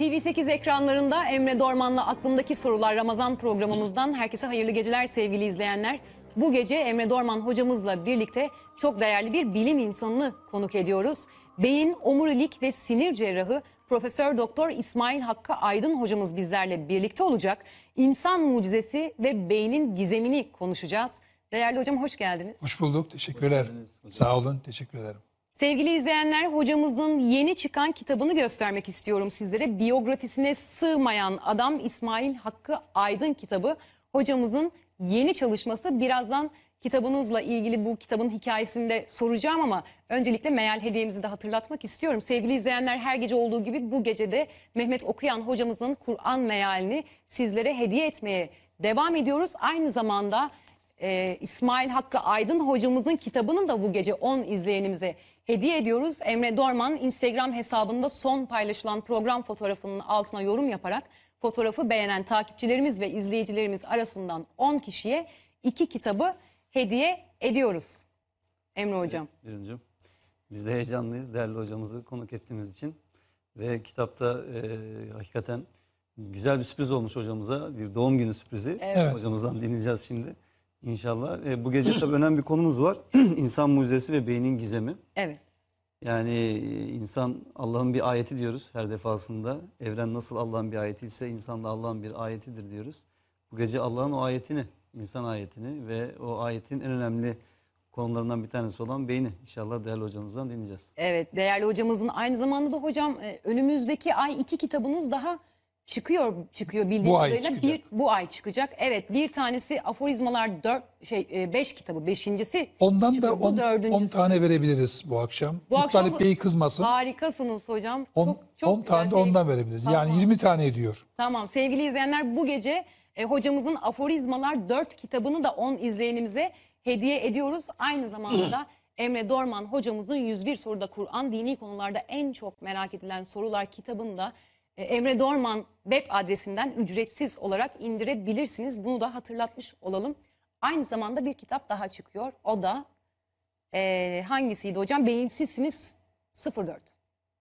TV8 ekranlarında Emre Dorman'la Aklımdaki Sorular Ramazan programımızdan herkese hayırlı geceler sevgili izleyenler. Bu gece Emre Dorman hocamızla birlikte çok değerli bir bilim insanını konuk ediyoruz. Beyin, omurilik ve sinir cerrahı Profesör Doktor İsmail Hakkı Aydın hocamız bizlerle birlikte olacak. İnsan mucizesi ve beynin gizemini konuşacağız. Değerli hocam hoş geldiniz. Hoş bulduk. Teşekkürler. Hoş Sağ olun. Teşekkür ederim. Sevgili izleyenler hocamızın yeni çıkan kitabını göstermek istiyorum sizlere. Biyografisine sığmayan adam İsmail Hakkı Aydın kitabı hocamızın yeni çalışması. Birazdan kitabınızla ilgili bu kitabın hikayesini de soracağım ama öncelikle meyal hediyemizi de hatırlatmak istiyorum. Sevgili izleyenler her gece olduğu gibi bu gecede Mehmet Okuyan hocamızın Kur'an mealini sizlere hediye etmeye devam ediyoruz. Aynı zamanda e, İsmail Hakkı Aydın hocamızın kitabının da bu gece 10 izleyenimize hediye ediyoruz. Emre Dorman Instagram hesabında son paylaşılan program fotoğrafının altına yorum yaparak fotoğrafı beğenen takipçilerimiz ve izleyicilerimiz arasından 10 kişiye iki kitabı hediye ediyoruz. Emre Hocam. Evet, Birincim. Biz de heyecanlıyız değerli hocamızı konuk ettiğimiz için. Ve kitapta e, hakikaten güzel bir sürpriz olmuş hocamıza. Bir doğum günü sürprizi. Evet. Hocamızdan dinleyeceğiz şimdi. İnşallah. E, bu gece tabii önemli bir konumuz var. İnsan mucizesi ve beynin gizemi. Evet. Yani e, insan Allah'ın bir ayeti diyoruz her defasında. Evren nasıl Allah'ın bir ayeti ise insan da Allah'ın bir ayetidir diyoruz. Bu gece Allah'ın o ayetini, insan ayetini ve o ayetin en önemli konularından bir tanesi olan beyni. İnşallah değerli hocamızdan dinleyeceğiz. Evet değerli hocamızın aynı zamanda da hocam e, önümüzdeki ay iki kitabınız daha çıkıyor çıkıyor bildiğim Bu ay bir bu ay çıkacak. Evet bir tanesi aforizmalar 4 şey 5 e, kitabı 5.'si. Ondan da çıkıyor. Bu 10 tane verebiliriz bu akşam. Bu Mutluluk akşam Bey kızmasın. Harikasınız hocam. On çok çok tane de ondan verebiliriz. Tamam. Yani 20 tane ediyor. Tamam sevgili izleyenler bu gece e, hocamızın Aforizmalar 4 kitabını da 10 izleyenimize hediye ediyoruz. Aynı zamanda da Emre Dorman hocamızın 101 soruda Kur'an dini konularda en çok merak edilen sorular kitabını da e, Emre Dorman web adresinden ücretsiz olarak indirebilirsiniz. Bunu da hatırlatmış olalım. Aynı zamanda bir kitap daha çıkıyor. O da e, hangisiydi hocam? Beyinsizsiniz 04.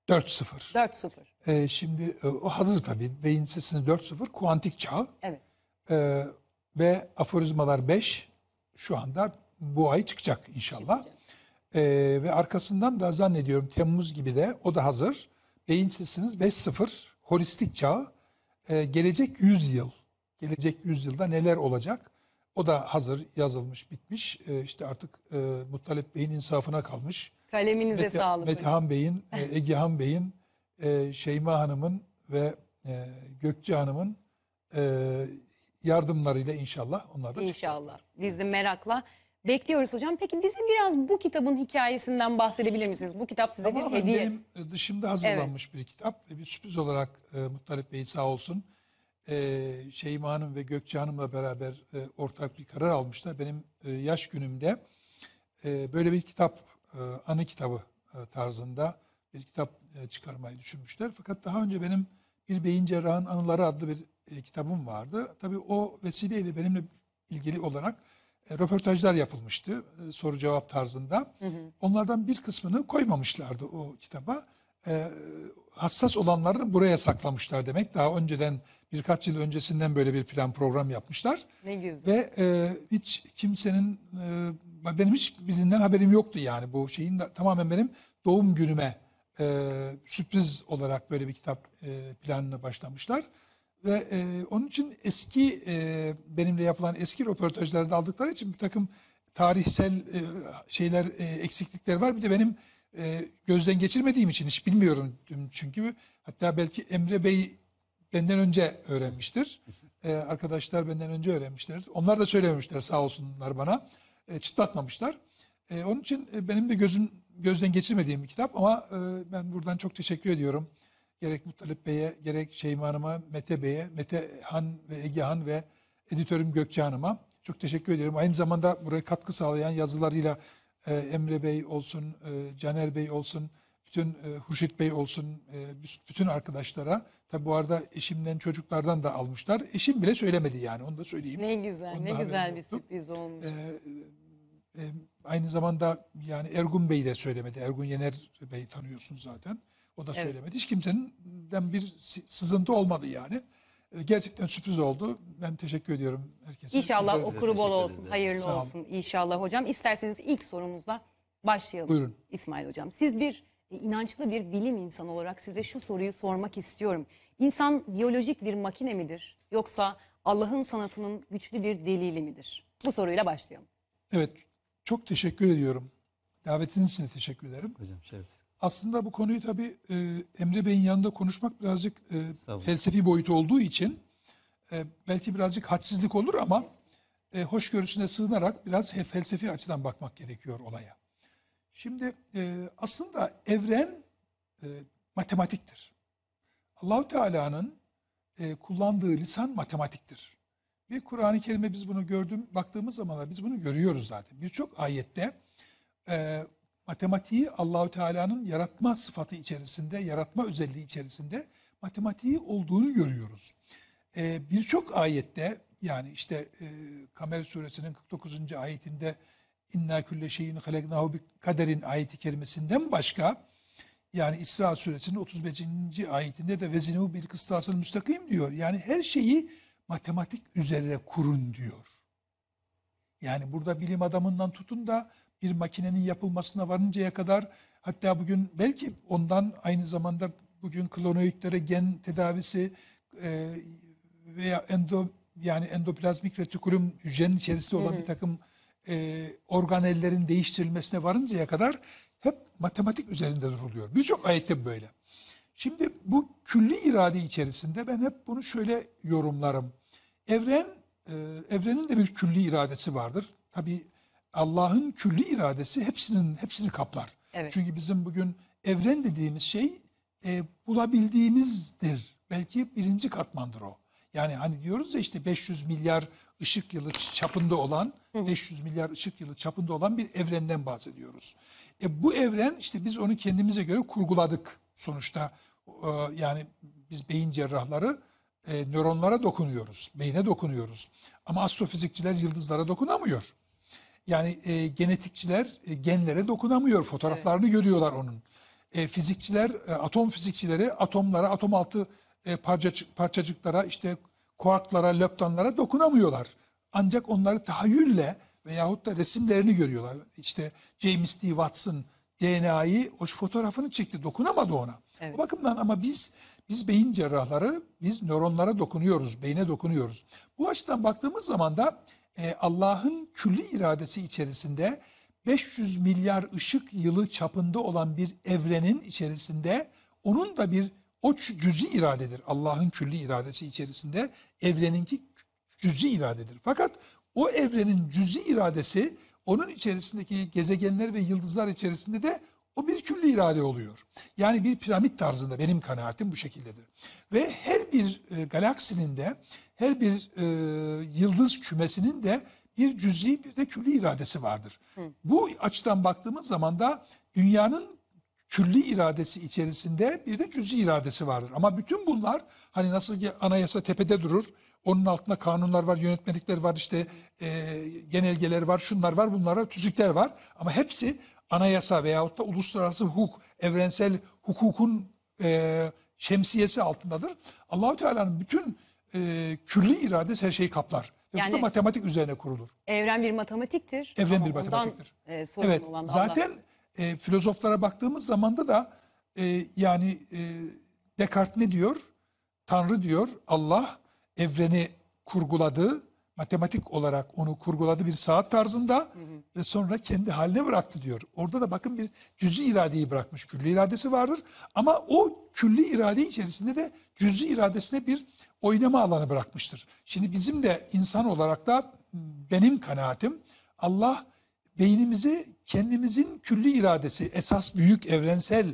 4-0. 4-0. Ee, şimdi e, o hazır tabii. Beyinsizsiniz 4-0. Kuantik çağ. Evet. Ee, ve aforizmalar 5 şu anda bu ay çıkacak inşallah. Çıkacak. Ee, ve arkasından da zannediyorum Temmuz gibi de o da hazır. Beyinsizsiniz 5-0 holistik çağ e, gelecek yüzyıl, gelecek yüzyılda neler olacak? O da hazır, yazılmış, bitmiş. E, işte artık e, Muttalip Bey'in insafına kalmış. Kaleminize Mete, sağlık. Metehan Bey'in, e, Egehan Bey'in, e, Şeyma Hanım'ın ve e, Gökçe Hanım'ın yardımlarıyla inşallah onlar da İnşallah. Çıkacaklar. Biz de merakla Bekliyoruz hocam. Peki bizim biraz bu kitabın hikayesinden bahsedebilir misiniz? Bu kitap size Tamamen bir hediye. benim e, dışımda hazırlanmış bir kitap. Bir sürpriz olarak e, Muttalip Bey sağ olsun e, Şeyma Hanım ve Gökçe Hanım'la beraber e, ortak bir karar almışlar. Benim e, yaş günümde e, böyle bir kitap, e, anı kitabı e, tarzında bir kitap e, çıkarmayı düşünmüşler. Fakat daha önce benim Bir Beyin Cerrah'ın Anıları adlı bir e, kitabım vardı. Tabii o vesileyle benimle ilgili olarak e, röportajlar yapılmıştı e, soru cevap tarzında. Hı hı. Onlardan bir kısmını koymamışlardı o kitaba. E, hassas olanlarını buraya saklamışlar demek. Daha önceden birkaç yıl öncesinden böyle bir plan program yapmışlar. Ne güzel. Ve e, hiç kimsenin e, benim hiç bizinden haberim yoktu yani bu şeyin de, tamamen benim doğum günüme e, sürpriz olarak böyle bir kitap e, planına başlamışlar. Ve e, onun için eski e, benimle yapılan eski röportajlarda aldıkları için bir takım tarihsel e, şeyler e, eksiklikler var. Bir de benim e, gözden geçirmediğim için hiç bilmiyorum çünkü hatta belki Emre Bey benden önce öğrenmiştir. E, arkadaşlar benden önce öğrenmişler. Onlar da söylememişler sağ olsunlar bana. E, çıtlatmamışlar. E, onun için e, benim de gözüm gözden geçirmediğim bir kitap ama e, ben buradan çok teşekkür ediyorum gerek Muttalip Bey'e, gerek Şeyma Hanım'a, Mete Bey'e, Mete Han ve Ege Han ve editörüm Gökçe Hanım'a çok teşekkür ederim. Aynı zamanda buraya katkı sağlayan yazılarıyla e, Emre Bey olsun, e, Caner Bey olsun, bütün e, Hurşit Bey olsun, e, bütün arkadaşlara. Tabi bu arada eşimden çocuklardan da almışlar. Eşim bile söylemedi yani onu da söyleyeyim. Ne güzel, Ondan ne güzel bir sürpriz olmuş. E, e, aynı zamanda yani Ergun Bey de söylemedi. Ergun Yener Bey tanıyorsun zaten. O da evet. söylemedi. Hiç kimsenin bir sızıntı olmadı yani. E, gerçekten sürpriz oldu. Ben teşekkür ediyorum herkese. İnşallah okuru bol olsun, hayırlı Sağ olsun İnşallah hocam. İsterseniz ilk sorumuzla başlayalım Buyurun. İsmail hocam. Siz bir e, inançlı bir bilim insanı olarak size şu soruyu sormak istiyorum. İnsan biyolojik bir makine midir yoksa Allah'ın sanatının güçlü bir delili midir? Bu soruyla başlayalım. Evet, çok teşekkür ediyorum. Davetiniz için teşekkür ederim. Hocam şeref. Aslında bu konuyu tabii e, Emre Bey'in yanında konuşmak birazcık e, felsefi boyutu olduğu için e, belki birazcık hadsizlik olur ama e, hoşgörüsüne sığınarak biraz he, felsefi açıdan bakmak gerekiyor olaya. Şimdi e, aslında evren e, matematiktir. Allahu Teala'nın e, kullandığı lisan matematiktir. Bir Kur'an-ı Kerim'e biz bunu gördüm, baktığımız zaman biz bunu görüyoruz zaten. Birçok ayette e, matematiği Allahü Teala'nın yaratma sıfatı içerisinde, yaratma özelliği içerisinde matematiği olduğunu görüyoruz. Ee, Birçok ayette yani işte e, Kamer suresinin 49. ayetinde inna külle şeyin haleknahu bi kaderin ayeti kerimesinden başka yani İsra suresinin 35. ayetinde de vezinu bil kıstasıl müstakim diyor. Yani her şeyi matematik üzerine kurun diyor. Yani burada bilim adamından tutun da bir makinenin yapılmasına varıncaya kadar hatta bugün belki ondan aynı zamanda bugün klonoidlere gen tedavisi e, veya endo yani endoplazmik retikulum hücrenin içerisinde olan bir takım e, organellerin değiştirilmesine varıncaya kadar hep matematik üzerinde duruluyor. Birçok ayette böyle. Şimdi bu külli irade içerisinde ben hep bunu şöyle yorumlarım. Evren e, evrenin de bir külli iradesi vardır. Tabii Allah'ın külli iradesi hepsinin hepsini kaplar. Evet. Çünkü bizim bugün evren dediğimiz şey e, bulabildiğimizdir. Belki birinci katmandır o. Yani hani diyoruz ya işte 500 milyar ışık yılı çapında olan, 500 milyar ışık yılı çapında olan bir evrenden bahsediyoruz. E, bu evren işte biz onu kendimize göre kurguladık sonuçta. E, yani biz beyin cerrahları e, nöronlara dokunuyoruz, beyne dokunuyoruz. Ama astrofizikçiler yıldızlara dokunamıyor. Yani e, genetikçiler e, genlere dokunamıyor. Fotoğraflarını evet. görüyorlar onun. E, fizikçiler, e, atom fizikçileri atomlara, atom altı e, parçacık, parçacıklara, işte kuarklara, leptonlara dokunamıyorlar. Ancak onları tahayyülle veyahut da resimlerini görüyorlar. İşte James D. Watson DNA'yı o fotoğrafını çekti, dokunamadı ona. Evet. O bakımdan ama biz biz beyin cerrahları, biz nöronlara dokunuyoruz, beyne dokunuyoruz. Bu açıdan baktığımız zaman da e, Allah'ın külli iradesi içerisinde 500 milyar ışık yılı çapında olan bir evrenin içerisinde onun da bir o cüzi iradedir. Allah'ın külli iradesi içerisinde evreninki cüzi iradedir. Fakat o evrenin cüzi iradesi onun içerisindeki gezegenler ve yıldızlar içerisinde de o bir külli irade oluyor. Yani bir piramit tarzında benim kanaatim bu şekildedir. Ve her bir e, galaksinin de her bir e, yıldız kümesinin de bir cüz'i bir de külli iradesi vardır. Hı. Bu açıdan baktığımız zaman da dünyanın külli iradesi içerisinde bir de cüz'i iradesi vardır. Ama bütün bunlar hani nasıl ki anayasa tepede durur, onun altında kanunlar var, yönetmelikler var, işte e, genelgeler var, şunlar var, bunlar var, tüzükler var. Ama hepsi anayasa veyahut da uluslararası hukuk, evrensel hukukun e, şemsiyesi altındadır. Allahü Teala'nın bütün e, külli iradesi her şeyi kaplar. Ve yani, bu da matematik üzerine kurulur. Evren bir matematiktir. Evren bir matematiktir. E, evet. Olan zaten e, filozoflara baktığımız zaman da e, yani e, Descartes ne diyor? Tanrı diyor, Allah evreni kurguladı matematik olarak onu kurguladı bir saat tarzında hı hı. ve sonra kendi haline bıraktı diyor. Orada da bakın bir cüz'i iradeyi bırakmış. Külli iradesi vardır ama o külli irade içerisinde de cüz'i iradesine bir oynama alanı bırakmıştır. Şimdi bizim de insan olarak da benim kanaatim Allah beynimizi kendimizin külli iradesi esas büyük evrensel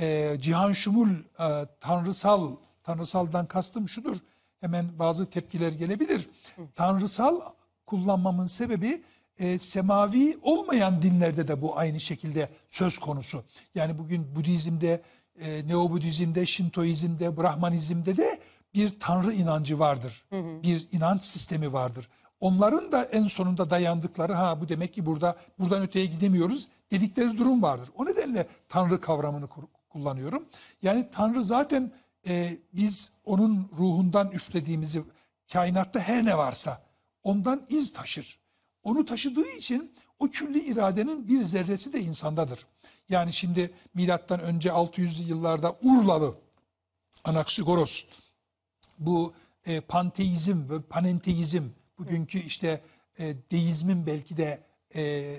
e, cihan şumul e, tanrısal tanrısaldan kastım şudur hemen bazı tepkiler gelebilir. Tanrısal kullanmamın sebebi e, semavi olmayan dinlerde de bu aynı şekilde söz konusu. Yani bugün Budizm'de, e, Neo-Budizm'de, Şintoizm'de, Brahmanizm'de de bir tanrı inancı vardır. Hı hı. Bir inanç sistemi vardır. Onların da en sonunda dayandıkları ha bu demek ki burada buradan öteye gidemiyoruz dedikleri durum vardır. O nedenle tanrı kavramını kullanıyorum. Yani tanrı zaten e, biz onun ruhundan üflediğimizi, kainatta her ne varsa ondan iz taşır. Onu taşıdığı için o külli iradenin bir zerresi de insandadır. Yani şimdi milattan önce 600'lü yıllarda Urlalı Anaksigoros bu e, panteizm ve panenteizm bugünkü işte e, deizmin belki de e,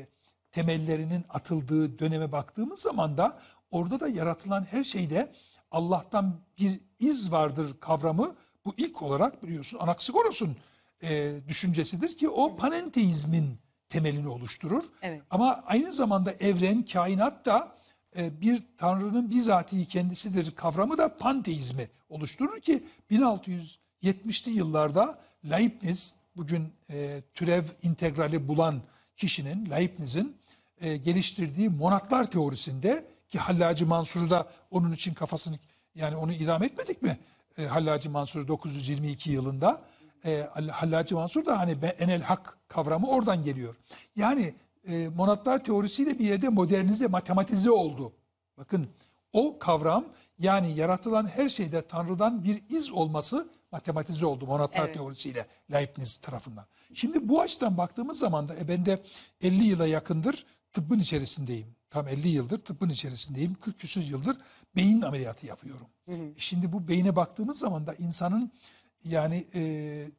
temellerinin atıldığı döneme baktığımız zaman da orada da yaratılan her şeyde Allah'tan bir iz vardır kavramı bu ilk olarak biliyorsun Anaxagoras'ın e, düşüncesidir ki o panenteizmin temelini oluşturur. Evet. Ama aynı zamanda evren, kainat da e, bir tanrının bizatihi kendisidir kavramı da panteizmi oluşturur ki 1670'li yıllarda Leibniz bugün e, türev integrali bulan kişinin Leibniz'in e, geliştirdiği monatlar teorisinde ki Hallacı Mansur'u da onun için kafasını yani onu idam etmedik mi? E, Hallacı Mansur 922 yılında e, Hallacı Mansur da hani enel hak kavramı oradan geliyor. Yani e, monatlar teorisiyle bir yerde modernize, matematize oldu. Bakın o kavram yani yaratılan her şeyde Tanrı'dan bir iz olması matematize oldu monatlar evet. teorisiyle Leibniz tarafından. Şimdi bu açıdan baktığımız zaman da e, ben de 50 yıla yakındır tıbbın içerisindeyim tam 50 yıldır tıbbın içerisindeyim. 40 küsur yıldır beyin ameliyatı yapıyorum. Hı hı. E şimdi bu beyine baktığımız zaman da insanın yani e,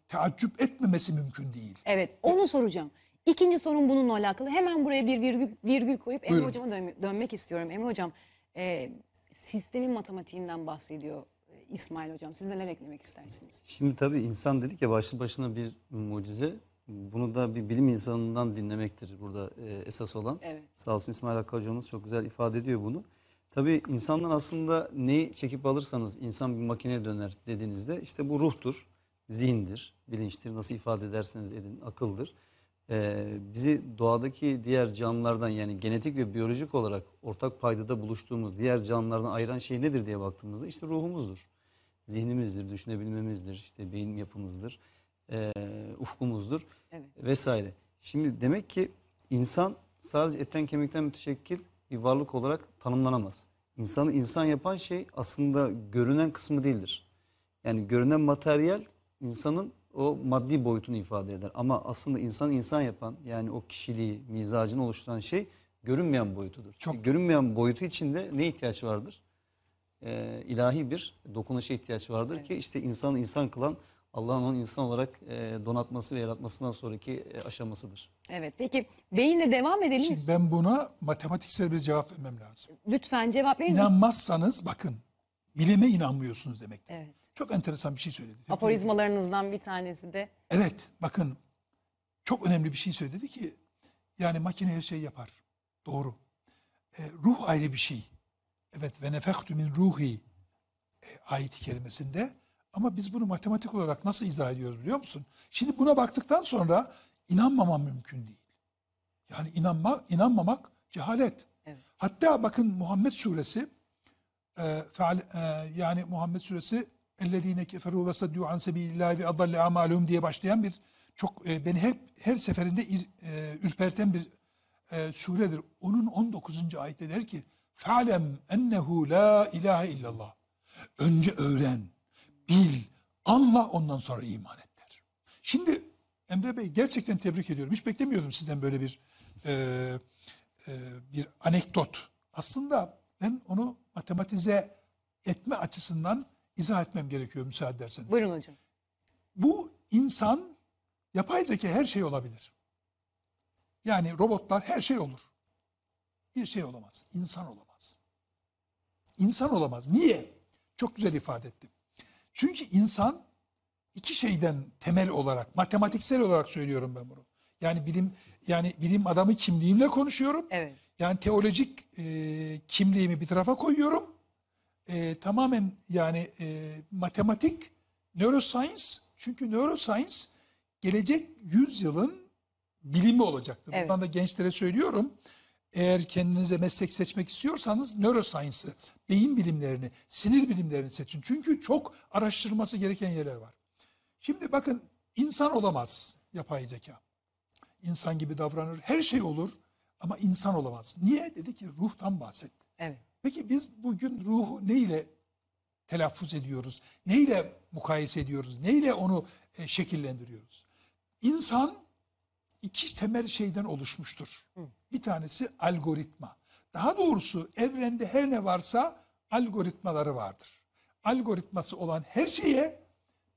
teaccüp etmemesi mümkün değil. Evet onu evet. soracağım. İkinci sorun bununla alakalı. Hemen buraya bir virgül, virgül koyup Buyurun. Hocam'a dön dönmek istiyorum. Emre Hocam e, sistemin matematiğinden bahsediyor e, İsmail Hocam. Siz neler eklemek istersiniz? Şimdi tabii insan dedik ya başlı başına bir mucize. Bunu da bir bilim insanından dinlemektir burada e, esas olan. Evet. Sağ olsun İsmail Hakkı hocamız çok güzel ifade ediyor bunu. Tabii insandan aslında neyi çekip alırsanız insan bir makineye döner dediğinizde işte bu ruhtur, zihindir, bilinçtir, nasıl ifade ederseniz edin akıldır. Ee, bizi doğadaki diğer canlılardan yani genetik ve biyolojik olarak ortak paydada buluştuğumuz diğer canlılardan ayıran şey nedir diye baktığımızda işte ruhumuzdur. Zihnimizdir, düşünebilmemizdir, işte beyin yapımızdır e, ufkumuzdur evet. vesaire. Şimdi demek ki insan sadece etten kemikten müteşekkil bir varlık olarak tanımlanamaz. İnsanı insan yapan şey aslında görünen kısmı değildir. Yani görünen materyal insanın o maddi boyutunu ifade eder. Ama aslında insan insan yapan yani o kişiliği, mizacını oluşturan şey görünmeyen boyutudur. Çok. Görünmeyen boyutu içinde ne ihtiyaç vardır? Ee, ilahi bir dokunuşa ihtiyaç vardır evet. ki işte insanı insan kılan Allah'ın onu insan olarak e, donatması ve yaratmasından sonraki e, aşamasıdır. Evet peki beyinle devam edelim. Şimdi ben buna matematiksel bir cevap vermem lazım. Lütfen cevap verin. İnanmazsanız bakın bilime inanmıyorsunuz demektir. Evet. Çok enteresan bir şey söyledi. Aforizmalarınızdan bir tanesi de. Evet bakın çok önemli bir şey söyledi ki yani makine her şeyi yapar. Doğru. E, ruh ayrı bir şey. Evet ve nefektu min ruhi e, ayet-i kerimesinde ama biz bunu matematik olarak nasıl izah ediyoruz biliyor musun? Şimdi buna baktıktan sonra inanmamam mümkün değil. Yani inanma, inanmamak cehalet. Evet. Hatta bakın Muhammed suresi e, feal, e, yani Muhammed suresi ellezine keferu ve saddu an sebilillahi ve adalle diye başlayan bir çok e, beni hep her seferinde ir, e, ürperten bir e, suredir. Onun 19. ayette der ki: "Fa'lem ennehu la ilahe illallah." Önce öğren bil, anla ondan sonra iman et der. Şimdi Emre Bey gerçekten tebrik ediyorum. Hiç beklemiyordum sizden böyle bir e, e, bir anekdot. Aslında ben onu matematize etme açısından izah etmem gerekiyor müsaade ederseniz. Buyurun hocam. Bu insan yapay zeka her şey olabilir. Yani robotlar her şey olur. Bir şey olamaz. İnsan olamaz. İnsan olamaz. Niye? Çok güzel ifade ettim. Çünkü insan iki şeyden temel olarak, matematiksel olarak söylüyorum ben bunu. Yani bilim yani bilim adamı kimliğimle konuşuyorum. Evet. Yani teolojik e, kimliğimi bir tarafa koyuyorum. E, tamamen yani e, matematik, neuroscience. Çünkü neuroscience gelecek yüzyılın bilimi olacaktır. Evet. Buradan da gençlere söylüyorum eğer kendinize meslek seçmek istiyorsanız neuroscience'ı, beyin bilimlerini, sinir bilimlerini seçin. Çünkü çok araştırılması gereken yerler var. Şimdi bakın insan olamaz yapay zeka. İnsan gibi davranır, her şey olur ama insan olamaz. Niye? Dedi ki ruhtan bahsetti. Evet. Peki biz bugün ruhu ne ile telaffuz ediyoruz? Neyle mukayese ediyoruz? Neyle onu e, şekillendiriyoruz? İnsan iki temel şeyden oluşmuştur. Hı. Bir tanesi algoritma. Daha doğrusu evrende her ne varsa algoritmaları vardır. Algoritması olan her şeye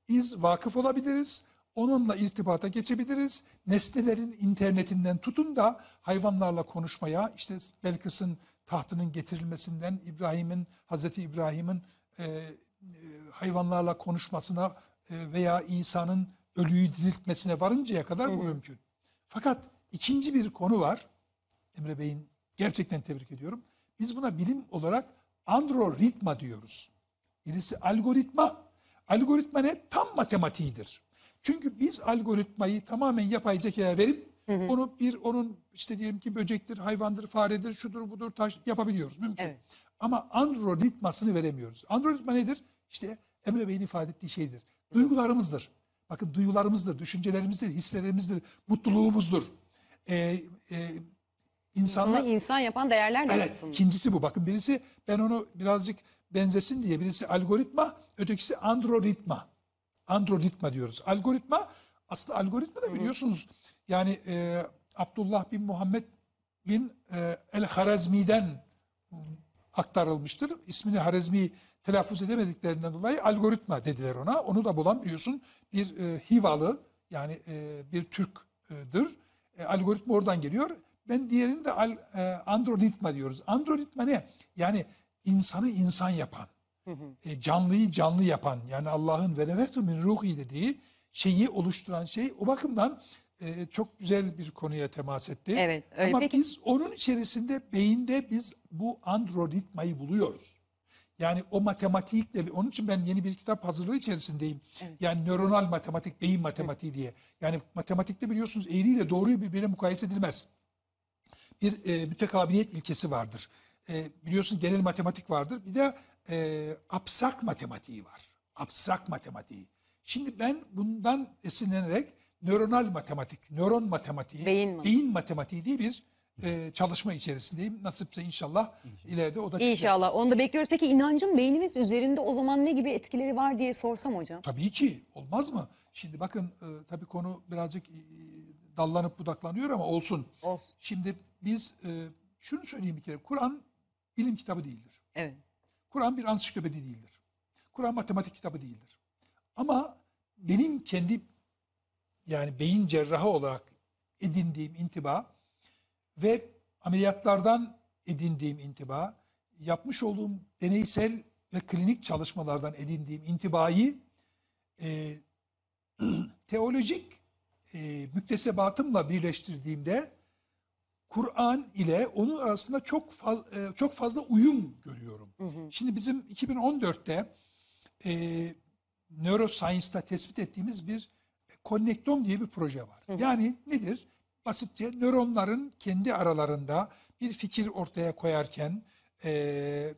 biz vakıf olabiliriz. Onunla irtibata geçebiliriz. Nesnelerin internetinden tutun da hayvanlarla konuşmaya, işte Belkıs'ın tahtının getirilmesinden İbrahim'in, Hazreti İbrahim'in e, e, hayvanlarla konuşmasına e, veya İsa'nın ölüyü diriltmesine varıncaya kadar bu mümkün. Fakat ikinci bir konu var. Emre Bey'in gerçekten tebrik ediyorum. Biz buna bilim olarak androritma diyoruz. Birisi algoritma. Algoritma ne? Tam matematiğidir. Çünkü biz algoritmayı tamamen yapay zekaya verip hı hı. onu bir onun işte diyelim ki böcektir, hayvandır, faredir, şudur budur taş yapabiliyoruz. Mümkün. Evet. Ama androritmasını veremiyoruz. Androritma nedir? İşte Emre Bey'in ifade ettiği şeydir. Duygularımızdır. Bakın duyularımızdır, düşüncelerimizdir, hislerimizdir, mutluluğumuzdur. Ee, e, insanlar, İnsanı insan yapan değerler de evet, aslında. İkincisi bu. Bakın birisi ben onu birazcık benzesin diye birisi algoritma, ötekisi androritma. Androritma diyoruz. Algoritma aslında algoritma da biliyorsunuz. Yani e, Abdullah bin Muhammed bin e, El Harazmi'den ıı, aktarılmıştır. İsmini Harazmi telaffuz edemediklerinden dolayı algoritma dediler ona. Onu da bulan biliyorsun bir e, Hivalı yani e, bir Türk'dür. E, algoritma oradan geliyor. Ben diğerini de al, e, androritma diyoruz. Androritma ne? Yani insanı insan yapan, E, canlıyı canlı yapan yani Allah'ın velevetu min ruhi dediği şeyi oluşturan şey o bakımdan e, çok güzel bir konuya temas etti. Evet, öyle. Ama Peki. biz onun içerisinde beyinde biz bu androritmayı buluyoruz. Yani o matematikle, onun için ben yeni bir kitap hazırlığı içerisindeyim. Evet. Yani nöronal matematik, beyin matematiği diye. Yani matematikte biliyorsunuz eğriyle doğruyu birbirine mukayese edilmez. Bir e, mütekabiliyet ilkesi vardır. E, biliyorsunuz genel matematik vardır. Bir de e, abstrak matematiği var. Absak matematiği. Şimdi ben bundan esinlenerek nöronal matematik, nöron matematiği, beyin, beyin matematiği diye bir e, çalışma içerisindeyim. Nasipse inşallah ileride o da çıkacak. İnşallah onu da bekliyoruz. Peki inancın beynimiz üzerinde o zaman ne gibi etkileri var diye sorsam hocam. Tabii ki olmaz mı? Şimdi bakın e, tabii konu birazcık e, dallanıp budaklanıyor ama olsun. Olsun. Şimdi biz e, şunu söyleyeyim bir kere. Kur'an bilim kitabı değildir. Evet. Kur'an bir ansiklopedi değildir. Kur'an matematik kitabı değildir. Ama benim kendi yani beyin cerrahı olarak edindiğim intiba ve ameliyatlardan edindiğim intiba, yapmış olduğum deneysel ve klinik çalışmalardan edindiğim intibayı e, teolojik e, müktesebatımla birleştirdiğimde Kur'an ile onun arasında çok faz, e, çok fazla uyum görüyorum. Hı hı. Şimdi bizim 2014'te e, Neuroscience'da tespit ettiğimiz bir konnektom e, diye bir proje var. Hı hı. Yani nedir? Basitçe nöronların kendi aralarında bir fikir ortaya koyarken, e,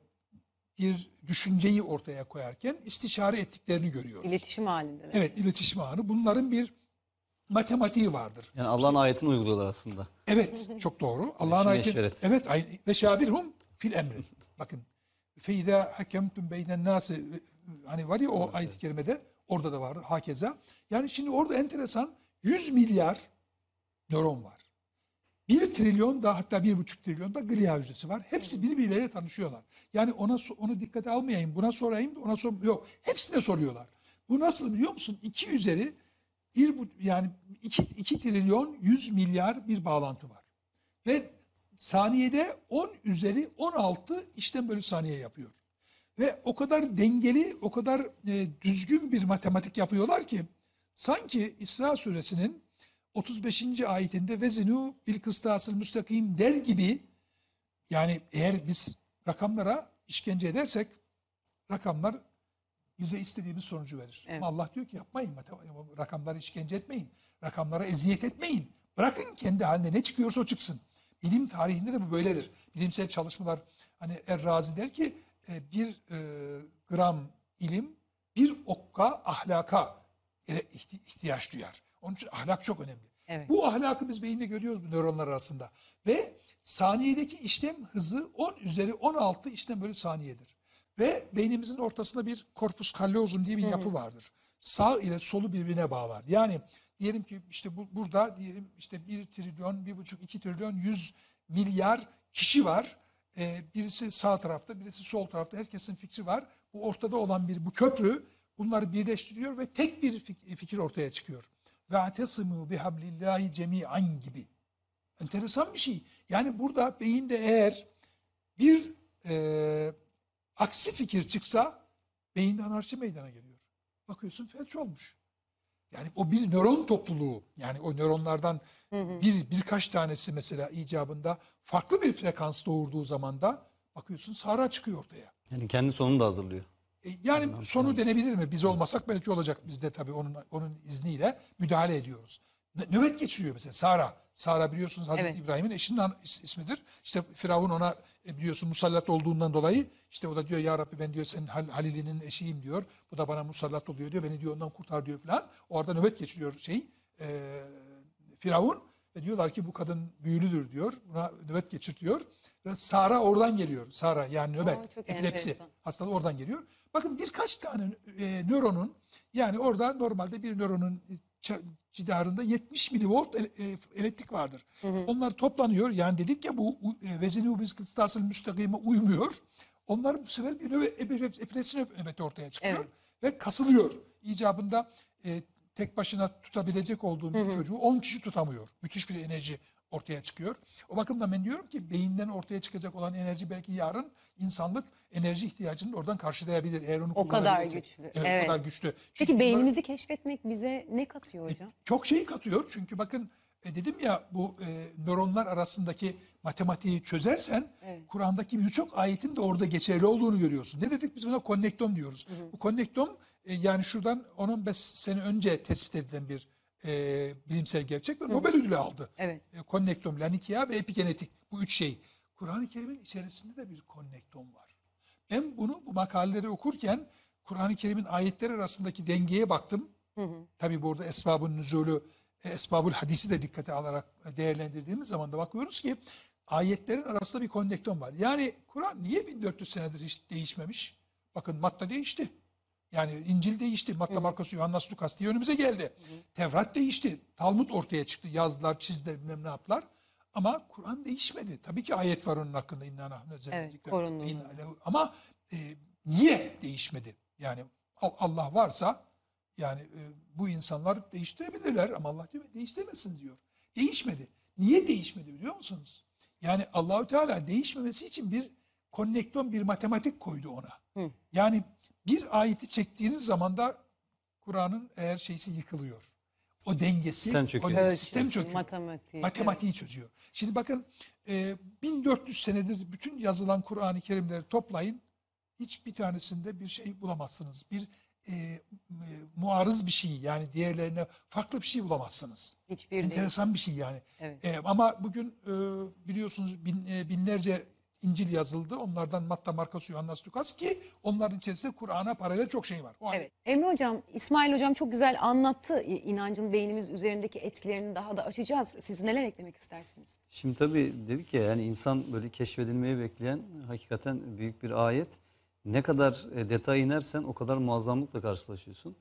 bir düşünceyi ortaya koyarken istişare ettiklerini görüyoruz. İletişim halinde. Evet iletişim anı. Bunların bir matematiği vardır. Yani Allah'ın işte, ayetini uyguluyorlar aslında. Evet çok doğru. Allah'ın ayetini. Evet ve şavirhum fil emri. Bakın feyda hakemtum beynen nasi hani var ya o evet, ayet-i kerimede orada da vardı hakeza. Yani şimdi orada enteresan 100 milyar nöron var. 1 trilyon da hatta 1,5 trilyon da glia hücresi var. Hepsi birbirleriyle tanışıyorlar. Yani ona onu dikkate almayayım, buna sorayım, ona sor yok. Hepsine soruyorlar. Bu nasıl biliyor musun? 2 üzeri bir yani 2 2 trilyon 100 milyar bir bağlantı var. Ve saniyede 10 üzeri 16 işlem bölü saniye yapıyor. Ve o kadar dengeli, o kadar e, düzgün bir matematik yapıyorlar ki sanki İsra suresinin 35. ayetinde vezinu bil kıstasıl müstakim der gibi yani eğer biz rakamlara işkence edersek rakamlar bize istediğimiz sonucu verir. Evet. Ama Allah diyor ki yapmayın rakamlara işkence etmeyin. Rakamlara eziyet etmeyin. Bırakın kendi haline ne çıkıyorsa o çıksın. Bilim tarihinde de bu böyledir. Bilimsel çalışmalar hani Errazi der ki e, bir e, gram ilim bir okka ahlaka ihtiyaç duyar. Onun için ahlak çok önemli. Evet. Bu ahlakı biz beyinde görüyoruz bu nöronlar arasında. Ve saniyedeki işlem hızı 10 üzeri 16 işlem bölü saniyedir. Ve beynimizin ortasında bir korpus callosum diye bir yapı Hı. vardır. Sağ ile solu birbirine bağlar. Yani diyelim ki işte bu, burada diyelim işte 1 trilyon, 1,5, 2 trilyon 100 milyar kişi var. Ee, birisi sağ tarafta, birisi sol tarafta. Herkesin fikri var. Bu ortada olan bir bu köprü bunları birleştiriyor ve tek bir fikir ortaya çıkıyor ve atesimu bihablillahi cemi'an gibi. Enteresan bir şey. Yani burada beyinde eğer bir e, aksi fikir çıksa beyinde anarşi meydana geliyor. Bakıyorsun felç olmuş. Yani o bir nöron topluluğu yani o nöronlardan bir birkaç tanesi mesela icabında farklı bir frekans doğurduğu zaman da bakıyorsun sara çıkıyor ortaya. Yani kendi sonunu da hazırlıyor. E, yani Anladım. sonu denebilir mi? Biz olmasak belki olacak biz de tabii onun onun izniyle müdahale ediyoruz. Nöbet geçiriyor mesela Sara. Sara biliyorsunuz Hazreti evet. İbrahim'in eşinin ismidir. İşte Firavun ona e, biliyorsun musallat olduğundan dolayı işte o da diyor ya Rabbi ben diyor senin Hal Halil'inin eşiyim diyor. Bu da bana musallat oluyor diyor. Beni diyor ondan kurtar diyor falan. Orada nöbet geçiriyor şey e, Firavun ve diyorlar ki bu kadın büyülüdür diyor. Buna nöbet geçirtiyor. Ve Sara oradan geliyor. Sara yani nöbet, Aa, epilepsi hastalığı oradan geliyor. Bakın birkaç tane e, nöronun yani orada normalde bir nöronun e, cidarında 70 milivolt e, elektrik vardır. Hı hı. Onlar toplanıyor. Yani dedik ya bu e, vezini ubiz kıstasıl müstakime uymuyor. Onlar bu sefer bir epilepsi nöbeti ortaya çıkıyor evet. ve kasılıyor. İcabında e, tek başına tutabilecek olduğum bir çocuğu 10 kişi tutamıyor. Müthiş bir enerji ortaya çıkıyor. O bakımdan ben diyorum ki beyinden ortaya çıkacak olan enerji belki yarın insanlık enerji ihtiyacını oradan karşılayabilir. Eğer onu o kadar güçlü. Evet, evet. O kadar güçlü. Çünkü Peki beynimizi bunlar, keşfetmek bize ne katıyor e, hocam? E, çok şey katıyor çünkü bakın e, dedim ya bu e, nöronlar arasındaki matematiği çözersen evet. Kur'an'daki birçok ayetin de orada geçerli olduğunu görüyorsun. Ne dedik biz buna konnektom diyoruz. Hı hı. Bu konnektom e, yani şuradan onun 5 sene önce tespit edilen bir e, bilimsel gerçek ve Nobel ödülü aldı. Evet. E, konnektom, lanikia ve epigenetik bu üç şey. Kur'an-ı Kerim'in içerisinde de bir konnektom var. Ben bunu bu makaleleri okurken Kur'an-ı Kerim'in ayetler arasındaki dengeye baktım. Hı Tabi burada esbabın nüzulü, e, esbabul hadisi de dikkate alarak e, değerlendirdiğimiz zaman da bakıyoruz ki ayetlerin arasında bir konnektom var. Yani Kur'an niye 1400 senedir hiç değişmemiş? Bakın matta değişti. Yani İncil değişti. Matta, Markus, Yuhannas, Lukas diye önümüze geldi. Hı hı. Tevrat değişti. Talmud ortaya çıktı. Yazdılar, çizdiler, bilmem ne yaptılar. Ama Kur'an değişmedi. Tabii ki ayet var onun hakkında. İnna nahnu evet, Ama e, niye değişmedi? Yani Allah varsa yani e, bu insanlar değiştirebilirler ama Allah diyor değiştiremezsiniz diyor. Değişmedi. Niye değişmedi biliyor musunuz? Yani Allahü Teala değişmemesi için bir konnekton bir matematik koydu ona. Hı. Yani bir ayeti çektiğiniz zaman da Kur'an'ın eğer şeysi yıkılıyor. O dengesi, sistem çöküyor. O evet, sistem çöküyor. Matematiği, Matematiği çözüyor. Şimdi bakın e, 1400 senedir bütün yazılan Kur'an-ı Kerimleri toplayın. Hiçbir tanesinde bir şey bulamazsınız. Bir e, e muarız bir şey yani diğerlerine farklı bir şey bulamazsınız. Hiçbir Enteresan değil. bir şey yani. Evet. E, ama bugün e, biliyorsunuz bin, e, binlerce İncil yazıldı. Onlardan Matta, Markus, Yuhannas, Lukas ki onların içerisinde Kur'an'a paralel çok şey var. O evet. Emre Hocam, İsmail Hocam çok güzel anlattı inancın beynimiz üzerindeki etkilerini daha da açacağız. Siz neler eklemek istersiniz? Şimdi tabii dedik ya yani insan böyle keşfedilmeyi bekleyen hakikaten büyük bir ayet. Ne kadar e, detay inersen o kadar muazzamlıkla karşılaşıyorsun.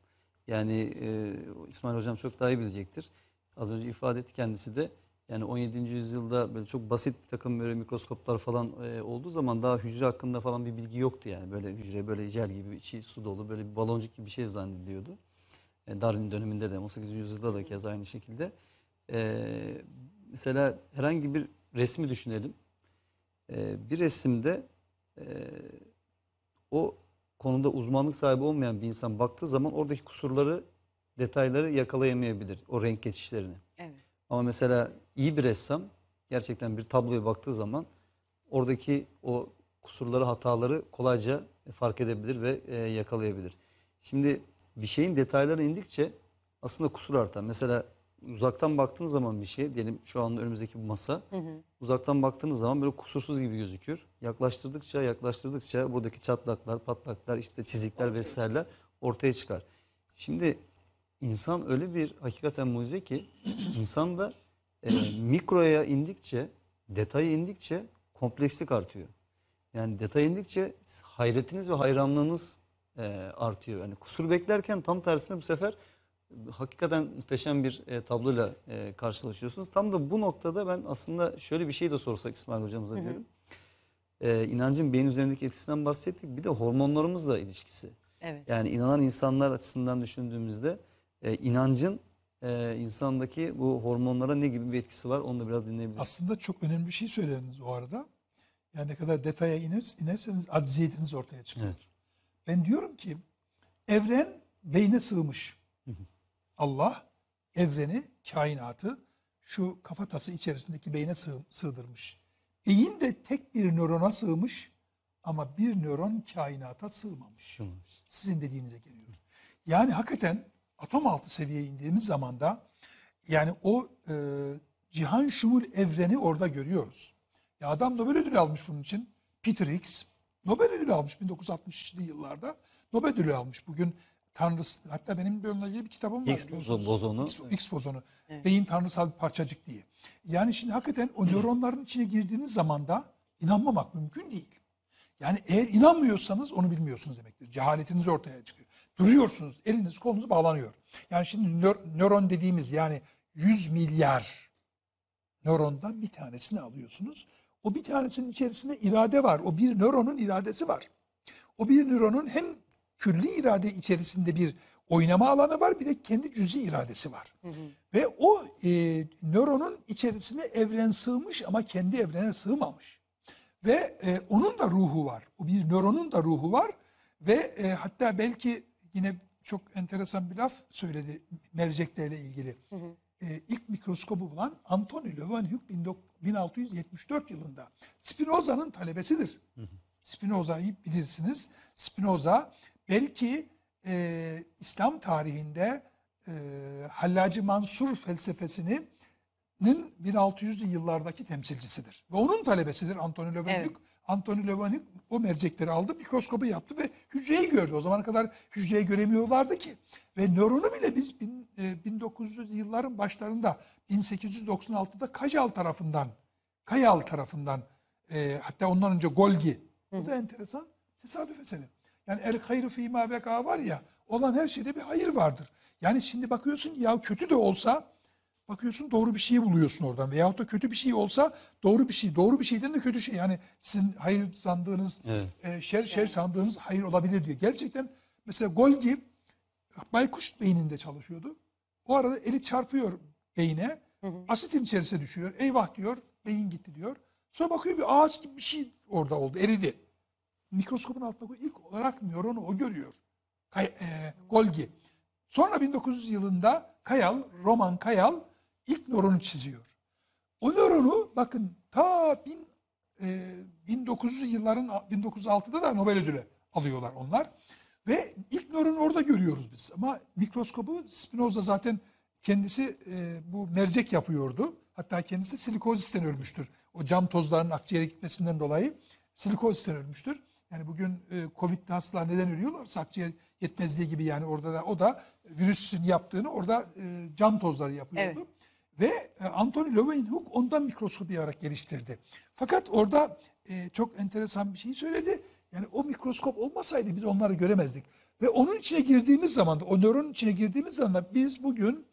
Yani e, İsmail Hocam çok daha iyi bilecektir. Az önce ifade etti kendisi de yani 17. yüzyılda böyle çok basit bir takım böyle mikroskoplar falan e, olduğu zaman daha hücre hakkında falan bir bilgi yoktu yani. Böyle hücre böyle jel gibi içi su dolu böyle bir baloncuk gibi bir şey zannediliyordu. E, Darwin döneminde de 18. yüzyılda da kez aynı şekilde. E, mesela herhangi bir resmi düşünelim. E, bir resimde e, o konuda uzmanlık sahibi olmayan bir insan baktığı zaman oradaki kusurları, detayları yakalayamayabilir. O renk geçişlerini. Evet. Ama mesela iyi bir ressam gerçekten bir tabloya baktığı zaman oradaki o kusurları, hataları kolayca fark edebilir ve e, yakalayabilir. Şimdi bir şeyin detaylarına indikçe aslında kusur artar. Mesela uzaktan baktığınız zaman bir şey diyelim şu anda önümüzdeki bu masa hı hı. uzaktan baktığınız zaman böyle kusursuz gibi gözüküyor. Yaklaştırdıkça yaklaştırdıkça buradaki çatlaklar, patlaklar, işte çizikler vesaireler ortaya çıkar. Şimdi insan öyle bir hakikaten mucize ki insanda e, mikroya indikçe, detaya indikçe komplekslik artıyor. Yani detay indikçe hayretiniz ve hayranlığınız e, artıyor. Yani kusur beklerken tam tersine bu sefer hakikaten muhteşem bir e, tabloyla e, karşılaşıyorsunuz. Tam da bu noktada ben aslında şöyle bir şey de sorsak İsmail hocamıza diyorum. Hı hı. E, inancın beyin üzerindeki etkisinden bahsettik. Bir de hormonlarımızla ilişkisi. Evet. Yani inanan insanlar açısından düşündüğümüzde e, inancın e, insandaki bu hormonlara ne gibi bir etkisi var onu da biraz dinleyebiliriz. Aslında çok önemli bir şey söylediniz o arada. Yani ne kadar detaya ineriz, inerseniz acziyetiniz ortaya çıkar. Evet. Ben diyorum ki evren beyne sığmış. Allah evreni, kainatı şu kafatası içerisindeki beyne sığ, sığdırmış. Beyin de tek bir nörona sığmış ama bir nöron kainata sığmamış. Sizin dediğinize geliyor. Yani hakikaten atom altı seviyeye indiğimiz zaman da yani o e, cihan şumul evreni orada görüyoruz. Ya adam Nobel ödülü almış bunun için. Peter Higgs Nobel ödülü almış 1960'lı yıllarda. Nobel ödülü almış. Bugün tanrısı hatta benim bununla ilgili bir kitabım var. X bozonu. X, X bozonu. Evet. Beyin tanrısal bir parçacık diye. Yani şimdi hakikaten o nöronların içine girdiğiniz zaman da inanmamak mümkün değil. Yani eğer inanmıyorsanız onu bilmiyorsunuz demektir. Cehaletiniz ortaya çıkıyor. Duruyorsunuz, eliniz kolunuz bağlanıyor. Yani şimdi nör, nöron dediğimiz yani 100 milyar nörondan bir tanesini alıyorsunuz. O bir tanesinin içerisinde irade var. O bir nöronun iradesi var. O bir nöronun hem külli irade içerisinde bir oynama alanı var bir de kendi cüzi iradesi var. Hı hı. Ve o e, nöronun içerisine evren sığmış ama kendi evrene sığmamış. Ve e, onun da ruhu var. O bir nöronun da ruhu var. Ve e, hatta belki yine çok enteresan bir laf söyledi merceklerle ilgili. Hı hı. E, ilk mikroskobu bulan Antoni Leeuwenhoek 1674 yılında. Spinoza'nın talebesidir. Hı Spinoza'yı bilirsiniz. Spinoza belki e, İslam tarihinde e, Hallacı Mansur felsefesini Nin 1600'lü yıllardaki temsilcisidir. Ve onun talebesidir Antoni Löwenhoek. Evet. Antoni Löwenhoek o mercekleri aldı, mikroskobu yaptı ve hücreyi gördü. O zamana kadar hücreyi göremiyorlardı ki. Ve nöronu bile biz 1900'lü e, yılların başlarında 1896'da Kajal tarafından, Kayal tarafından e, hatta ondan önce Golgi. Bu da enteresan tesadüf eseri. Yani el hayru fîmâ vekâ var ya olan her şeyde bir hayır vardır. Yani şimdi bakıyorsun ya kötü de olsa Bakıyorsun doğru bir şeyi buluyorsun oradan. Veyahut da kötü bir şey olsa doğru bir şey. Doğru bir şeyden de kötü şey. Yani sizin hayır sandığınız, evet. e, şer, şer sandığınız hayır olabilir diye Gerçekten mesela Golgi baykuş beyninde çalışıyordu. O arada eli çarpıyor beyine. Hı hı. Asitin içerisine düşüyor. Eyvah diyor. Beyin gitti diyor. Sonra bakıyor bir ağaç gibi bir şey orada oldu. Eridi. Mikroskopun altında ilk olarak nöronu o görüyor. Kay, e, Golgi. Sonra 1900 yılında Kayal, Roman Kayal ilk nöronu çiziyor. O nöronu bakın ta bin, e, 1900'lü yılların 1906'da da Nobel ödülü alıyorlar onlar. Ve ilk nöronu orada görüyoruz biz. Ama mikroskobu Spinoza zaten kendisi e, bu mercek yapıyordu. Hatta kendisi silikozisten ölmüştür. O cam tozlarının akciğere gitmesinden dolayı silikozisten ölmüştür. Yani bugün e, Covid'li hastalar neden ölüyorlar? akciğer yetmezliği gibi yani orada da o da virüsün yaptığını orada e, cam tozları yapıyordu. Evet. Ve e, Anthony Leeuwenhoek ondan mikroskopi olarak geliştirdi. Fakat orada e, çok enteresan bir şey söyledi. Yani o mikroskop olmasaydı biz onları göremezdik. Ve onun içine girdiğimiz zaman da, o nöron içine girdiğimiz zaman da biz bugün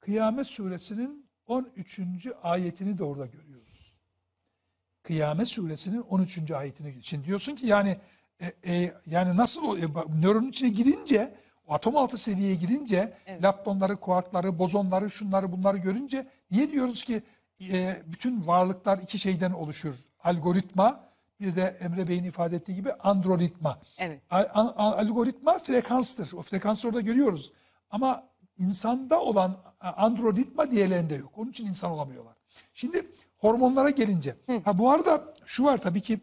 Kıyamet Suresinin 13. ayetini de orada görüyoruz. Kıyamet Suresinin 13. ayetini. Şimdi diyorsun ki yani e, e, yani nasıl e, nöronun içine girince o atom altı seviyeye gidince evet. leptonları, kuarkları, bozonları, şunları bunları görünce niye diyoruz ki e, bütün varlıklar iki şeyden oluşur. Algoritma bir de Emre Bey'in ifade ettiği gibi androritma. Evet. Al, al, algoritma frekanstır. O frekansı orada görüyoruz. Ama insanda olan androritma diğerlerinde yok. Onun için insan olamıyorlar. Şimdi hormonlara gelince. Hı. Ha bu arada şu var tabii ki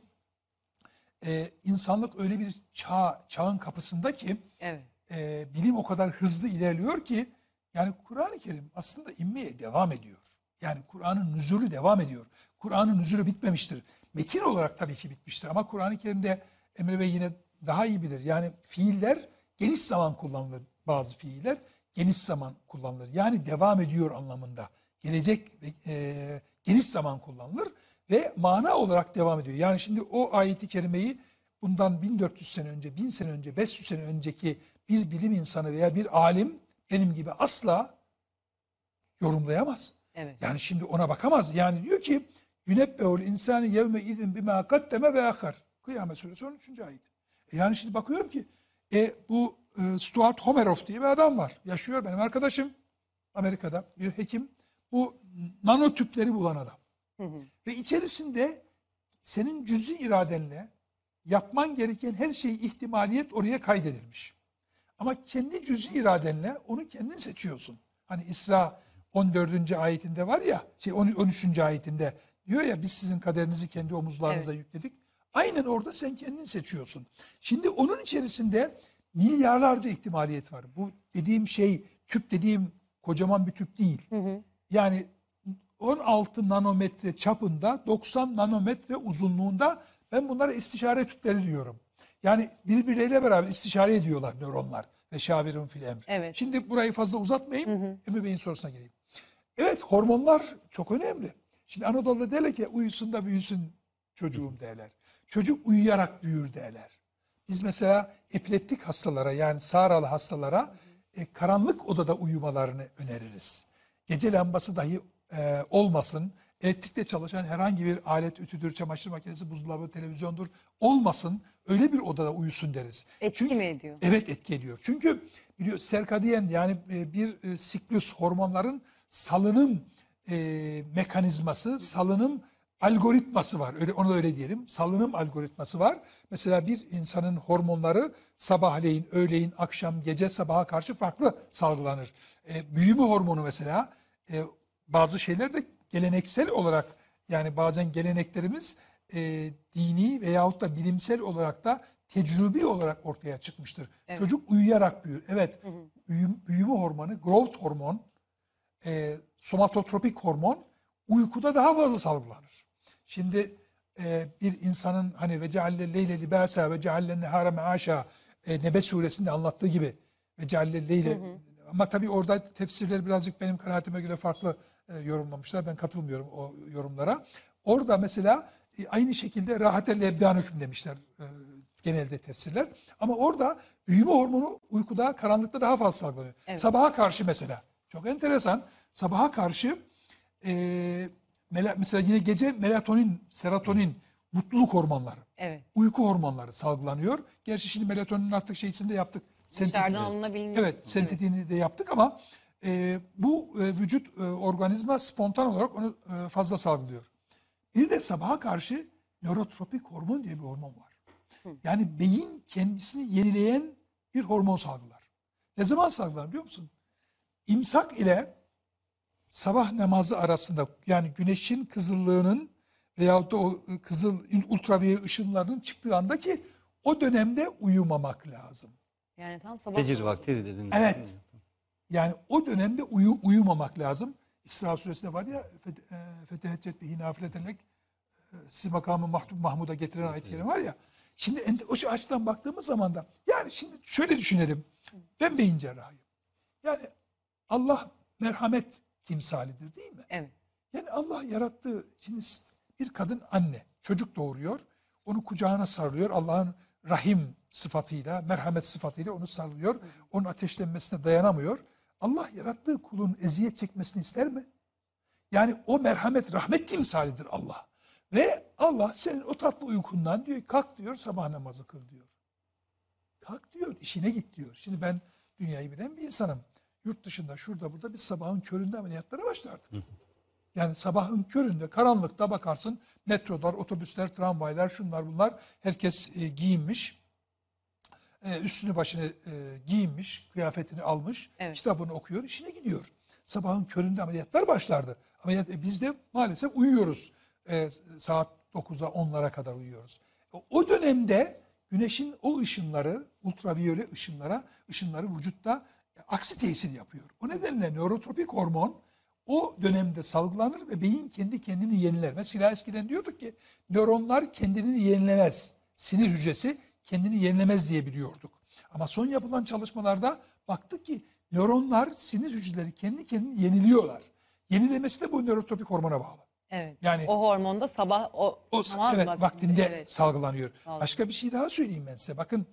e, insanlık öyle bir çağ, çağın kapısında ki evet e, bilim o kadar hızlı ilerliyor ki yani Kur'an-ı Kerim aslında inmeye devam ediyor. Yani Kur'an'ın nüzulü devam ediyor. Kur'an'ın nüzulü bitmemiştir. Metin olarak tabii ki bitmiştir ama Kur'an-ı Kerim'de Emre Bey yine daha iyi bilir. Yani fiiller geniş zaman kullanılır bazı fiiller. Geniş zaman kullanılır. Yani devam ediyor anlamında. Gelecek ve e, geniş zaman kullanılır ve mana olarak devam ediyor. Yani şimdi o ayeti kerimeyi bundan 1400 sene önce, 1000 sene önce, 500 sene önceki bir bilim insanı veya bir alim benim gibi asla yorumlayamaz. Evet. Yani şimdi ona bakamaz. Yani diyor ki Yünebbeul insani yevme idin bima kaddeme ve akar. Kıyamet suresi 13. ayet. E yani şimdi bakıyorum ki e, bu e, Stuart Homeroff diye bir adam var. Yaşıyor benim arkadaşım. Amerika'da bir hekim. Bu nanotüpleri bulan adam. Hı hı. Ve içerisinde senin cüz'i iradenle yapman gereken her şeyi ihtimaliyet oraya kaydedilmiş. Ama kendi cüz'i iradenle onu kendin seçiyorsun. Hani İsra 14. ayetinde var ya, şey 13. ayetinde diyor ya biz sizin kaderinizi kendi omuzlarınıza evet. yükledik. Aynen orada sen kendin seçiyorsun. Şimdi onun içerisinde milyarlarca ihtimaliyet var. Bu dediğim şey tüp dediğim kocaman bir tüp değil. Hı hı. Yani 16 nanometre çapında 90 nanometre uzunluğunda ben bunlara istişare tüpleri diyorum. Yani birbirleriyle beraber istişare ediyorlar nöronlar ve şavirun fil emri. Evet. Şimdi burayı fazla uzatmayayım. Hı hı. Emre Bey'in sorusuna gireyim. Evet hormonlar çok önemli. Şimdi Anadolu'da derler ki uyusun da büyüsün çocuğum derler. Çocuk uyuyarak büyür derler. Biz mesela epileptik hastalara yani sağralı hastalara e, karanlık odada uyumalarını öneririz. Gece lambası dahi e, olmasın elektrikle çalışan herhangi bir alet, ütüdür, çamaşır makinesi, buzdolabı, televizyondur olmasın. Öyle bir odada uyusun deriz. Etki Çünkü, mi ediyor? Evet etki ediyor. Çünkü biliyor serkadiyen yani e, bir e, siklus hormonların salınım e, mekanizması, salınım algoritması var. Öyle onu da öyle diyelim. Salınım algoritması var. Mesela bir insanın hormonları sabahleyin, öğleyin, akşam, gece, sabaha karşı farklı salgılanır. E, büyüme hormonu mesela e, bazı şeyler de geleneksel olarak yani bazen geleneklerimiz e, dini veyahut da bilimsel olarak da tecrübi olarak ortaya çıkmıştır. Evet. Çocuk uyuyarak büyür. Evet büyüme hormonu, growth hormon, e, somatotropik hormon uykuda daha fazla salgılanır. Şimdi e, bir insanın hani ve cealle leyle libasa ve cealle nehara meaşa e, Nebe suresinde anlattığı gibi ve cealle leyle hı hı. ama tabii orada tefsirler birazcık benim kanaatime göre farklı e, yorumlamışlar. Ben katılmıyorum o yorumlara. Orada mesela e, aynı şekilde rahatel ebdan hüküm demişler e, genelde tefsirler. Ama orada büyüme hormonu uykuda, karanlıkta daha fazla salgılanıyor. Evet. Sabaha karşı mesela. Çok enteresan. Sabaha karşı e, mesela yine gece melatonin, serotonin, mutluluk hormonları, evet. uyku hormonları salgılanıyor. Gerçi şimdi melatonin artık şey içinde yaptık. Dışarıdan alınabiliyor. Evet, sentetiğini evet. de yaptık ama e, bu e, vücut e, organizma spontan olarak onu e, fazla salgılıyor. Bir de sabaha karşı nörotropik hormon diye bir hormon var. Yani beyin kendisini yenileyen bir hormon salgılar. Ne zaman salgılar biliyor musun? İmsak ile sabah namazı arasında yani güneşin kızıllığının veyahut da o e, kızıl ultraviyole ışınlarının çıktığı andaki o dönemde uyumamak lazım. Yani tam sabah Becir vakti dedin. Evet. Yani o dönemde uyu, uyumamak lazım. İsra suresinde var ya e, feteheccet bir nafiletelek e, siz makamı Mahdub Mahmud'a getiren ayet kerim var ya. Şimdi o açıdan baktığımız zaman da yani şimdi şöyle düşünelim. Ben beyin cerrahıyım. Yani Allah merhamet timsalidir değil mi? Evet. Yani Allah yarattığı şimdi bir kadın anne çocuk doğuruyor. Onu kucağına sarılıyor. Allah'ın rahim sıfatıyla, merhamet sıfatıyla onu sarılıyor. Onun ateşlenmesine dayanamıyor. Allah yarattığı kulun eziyet çekmesini ister mi? Yani o merhamet, rahmet timsalidir Allah. Ve Allah senin o tatlı uykundan diyor kalk diyor sabah namazı kıl diyor. Kalk diyor işine git diyor. Şimdi ben dünyayı bilen bir insanım. Yurt dışında şurada burada bir sabahın köründe ameliyatlara başlar artık. Yani sabahın köründe karanlıkta bakarsın metrolar, otobüsler, tramvaylar şunlar bunlar herkes e, giyinmiş. E, üstünü başını e, giyinmiş, kıyafetini almış, evet. kitabını okuyor, işine gidiyor. Sabahın köründe ameliyatlar başlardı. Ameliyat e, biz de maalesef uyuyoruz. E, saat 9'a 10'lara kadar uyuyoruz. E, o dönemde güneşin o ışınları, ultraviyole ışınlara, ışınları vücutta e, aksi tesir yapıyor. O nedenle nörotropik hormon o dönemde salgılanır ve beyin kendi kendini yeniler. Mesela eskiden diyorduk ki nöronlar kendini yenilemez. Sinir hücresi kendini yenilemez diye biliyorduk. Ama son yapılan çalışmalarda baktık ki nöronlar, sinir hücreleri kendi kendini yeniliyorlar. Yenilemesi de bu nörotropik hormona bağlı. Evet. Yani o hormonda sabah o, o namaz evet, vaktinde, evet. salgılanıyor. Salgın. Başka bir şey daha söyleyeyim ben size. Bakın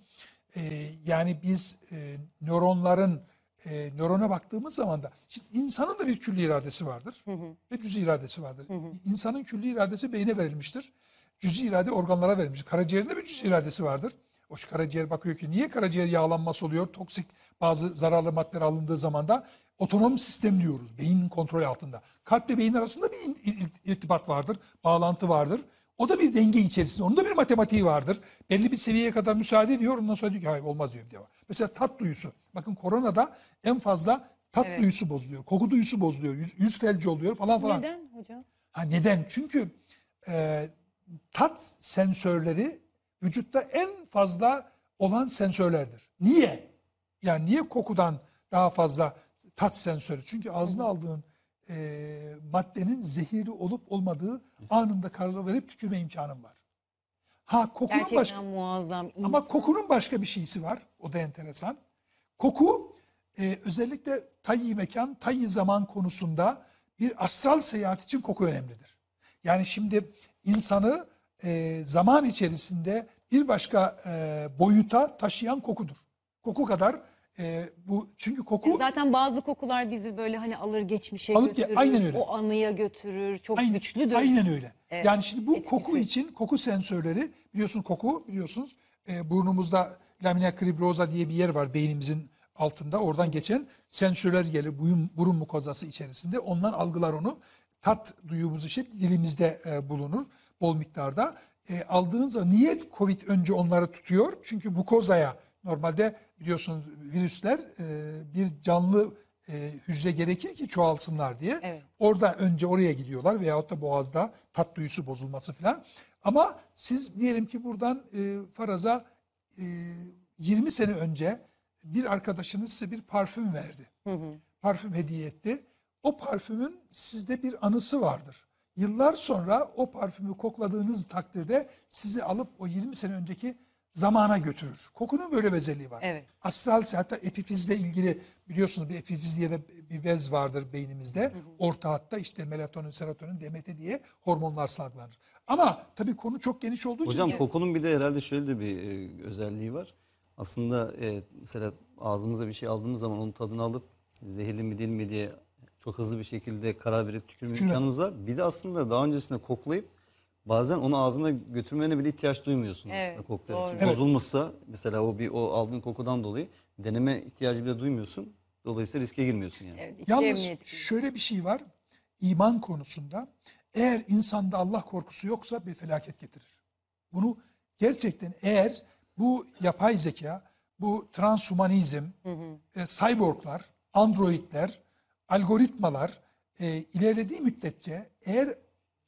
e, yani biz e, nöronların e, nörona baktığımız zaman da şimdi insanın da bir külli iradesi vardır hı hı. ve cüzi iradesi vardır. Hı hı. İnsanın külli iradesi beyne verilmiştir. Cüzi irade organlara verilmiştir. Karaciğerinde bir cüzi iradesi vardır. Hoş karaciğer bakıyor ki niye karaciğer yağlanması oluyor? Toksik bazı zararlı maddeler alındığı zaman da otonom sistem diyoruz. Beyin kontrol altında. Kalple beyin arasında bir irtibat vardır, bağlantı vardır. O da bir denge içerisinde. Onun da bir matematiği vardır. Belli bir seviyeye kadar müsaade ediyor. Ondan sonra diyor ki hayır olmaz diyor bir defa. Mesela tat duyusu. Bakın koronada en fazla tat evet. duyusu bozuluyor. Koku duyusu bozuluyor. Yüz, yüz felci oluyor falan falan. Neden hocam? Ha neden? Çünkü e, tat sensörleri vücutta en fazla olan sensörlerdir. Niye? Yani niye kokudan daha fazla tat sensörü? Çünkü ağzına aldığın e, maddenin zehiri olup olmadığı anında karar verip tükürme imkanın var. Ha kokunun Gerçekten başka, muazzam. Insan. Ama kokunun başka bir şeysi var. O da enteresan. Koku e, özellikle tayyi mekan, tayyi zaman konusunda bir astral seyahat için koku önemlidir. Yani şimdi insanı e, zaman içerisinde bir başka e, boyuta taşıyan kokudur. Koku kadar e, bu çünkü koku e, zaten bazı kokular bizi böyle hani alır geçmişe alıp götürür. Aynen öyle. O anıya götürür. Çok aynen, güçlüdür. Aynen öyle. Evet, yani şimdi bu etkisi. koku için koku sensörleri biliyorsun koku biliyorsunuz e, burnumuzda lamina cribrosa diye bir yer var beynimizin altında. Oradan geçen sensörler gelir burun, burun mukozası içerisinde. Ondan algılar onu. Tat duyumuzu işte dilimizde e, bulunur bol miktarda e, aldığınız zaman Covid önce onları tutuyor? Çünkü mukozaya normalde biliyorsunuz virüsler e, bir canlı e, hücre gerekir ki çoğalsınlar diye. Evet. Orada önce oraya gidiyorlar veyahut da boğazda tat duyusu bozulması falan. Ama siz diyelim ki buradan e, faraza e, 20 sene önce bir arkadaşınız size bir parfüm verdi. Hı hı. Parfüm hediye etti. O parfümün sizde bir anısı vardır. Yıllar sonra o parfümü kokladığınız takdirde sizi alıp o 20 sene önceki zamana götürür. Kokunun böyle bir özelliği var. Evet. Astral hatta epifizle ilgili biliyorsunuz bir epifiz diye de bir bez vardır beynimizde. Hı hı. Orta hatta işte melatonin, serotonin, DMT diye hormonlar salgılanır. Ama tabii konu çok geniş olduğu Hocam, için... Hocam kokunun bir de herhalde şöyle de bir e, özelliği var. Aslında e, mesela ağzımıza bir şey aldığımız zaman onun tadını alıp zehirli mi değil mi diye çok hızlı bir şekilde karar verip tükürme Tükürme. imkanımız var. Bir de aslında daha öncesinde koklayıp bazen onu ağzına götürmene bile ihtiyaç duymuyorsun Evet, aslında koklayarak. doğru. Çünkü Evet. bozulmuşsa mesela o bir o aldığın kokudan dolayı deneme ihtiyacı bile duymuyorsun. Dolayısıyla riske girmiyorsun yani. Evet, Yalnız şöyle bir şey var. İman konusunda eğer insanda Allah korkusu yoksa bir felaket getirir. Bunu gerçekten eğer bu yapay zeka, bu transhumanizm, e, cyborglar, androidler algoritmalar e, ilerlediği müddetçe eğer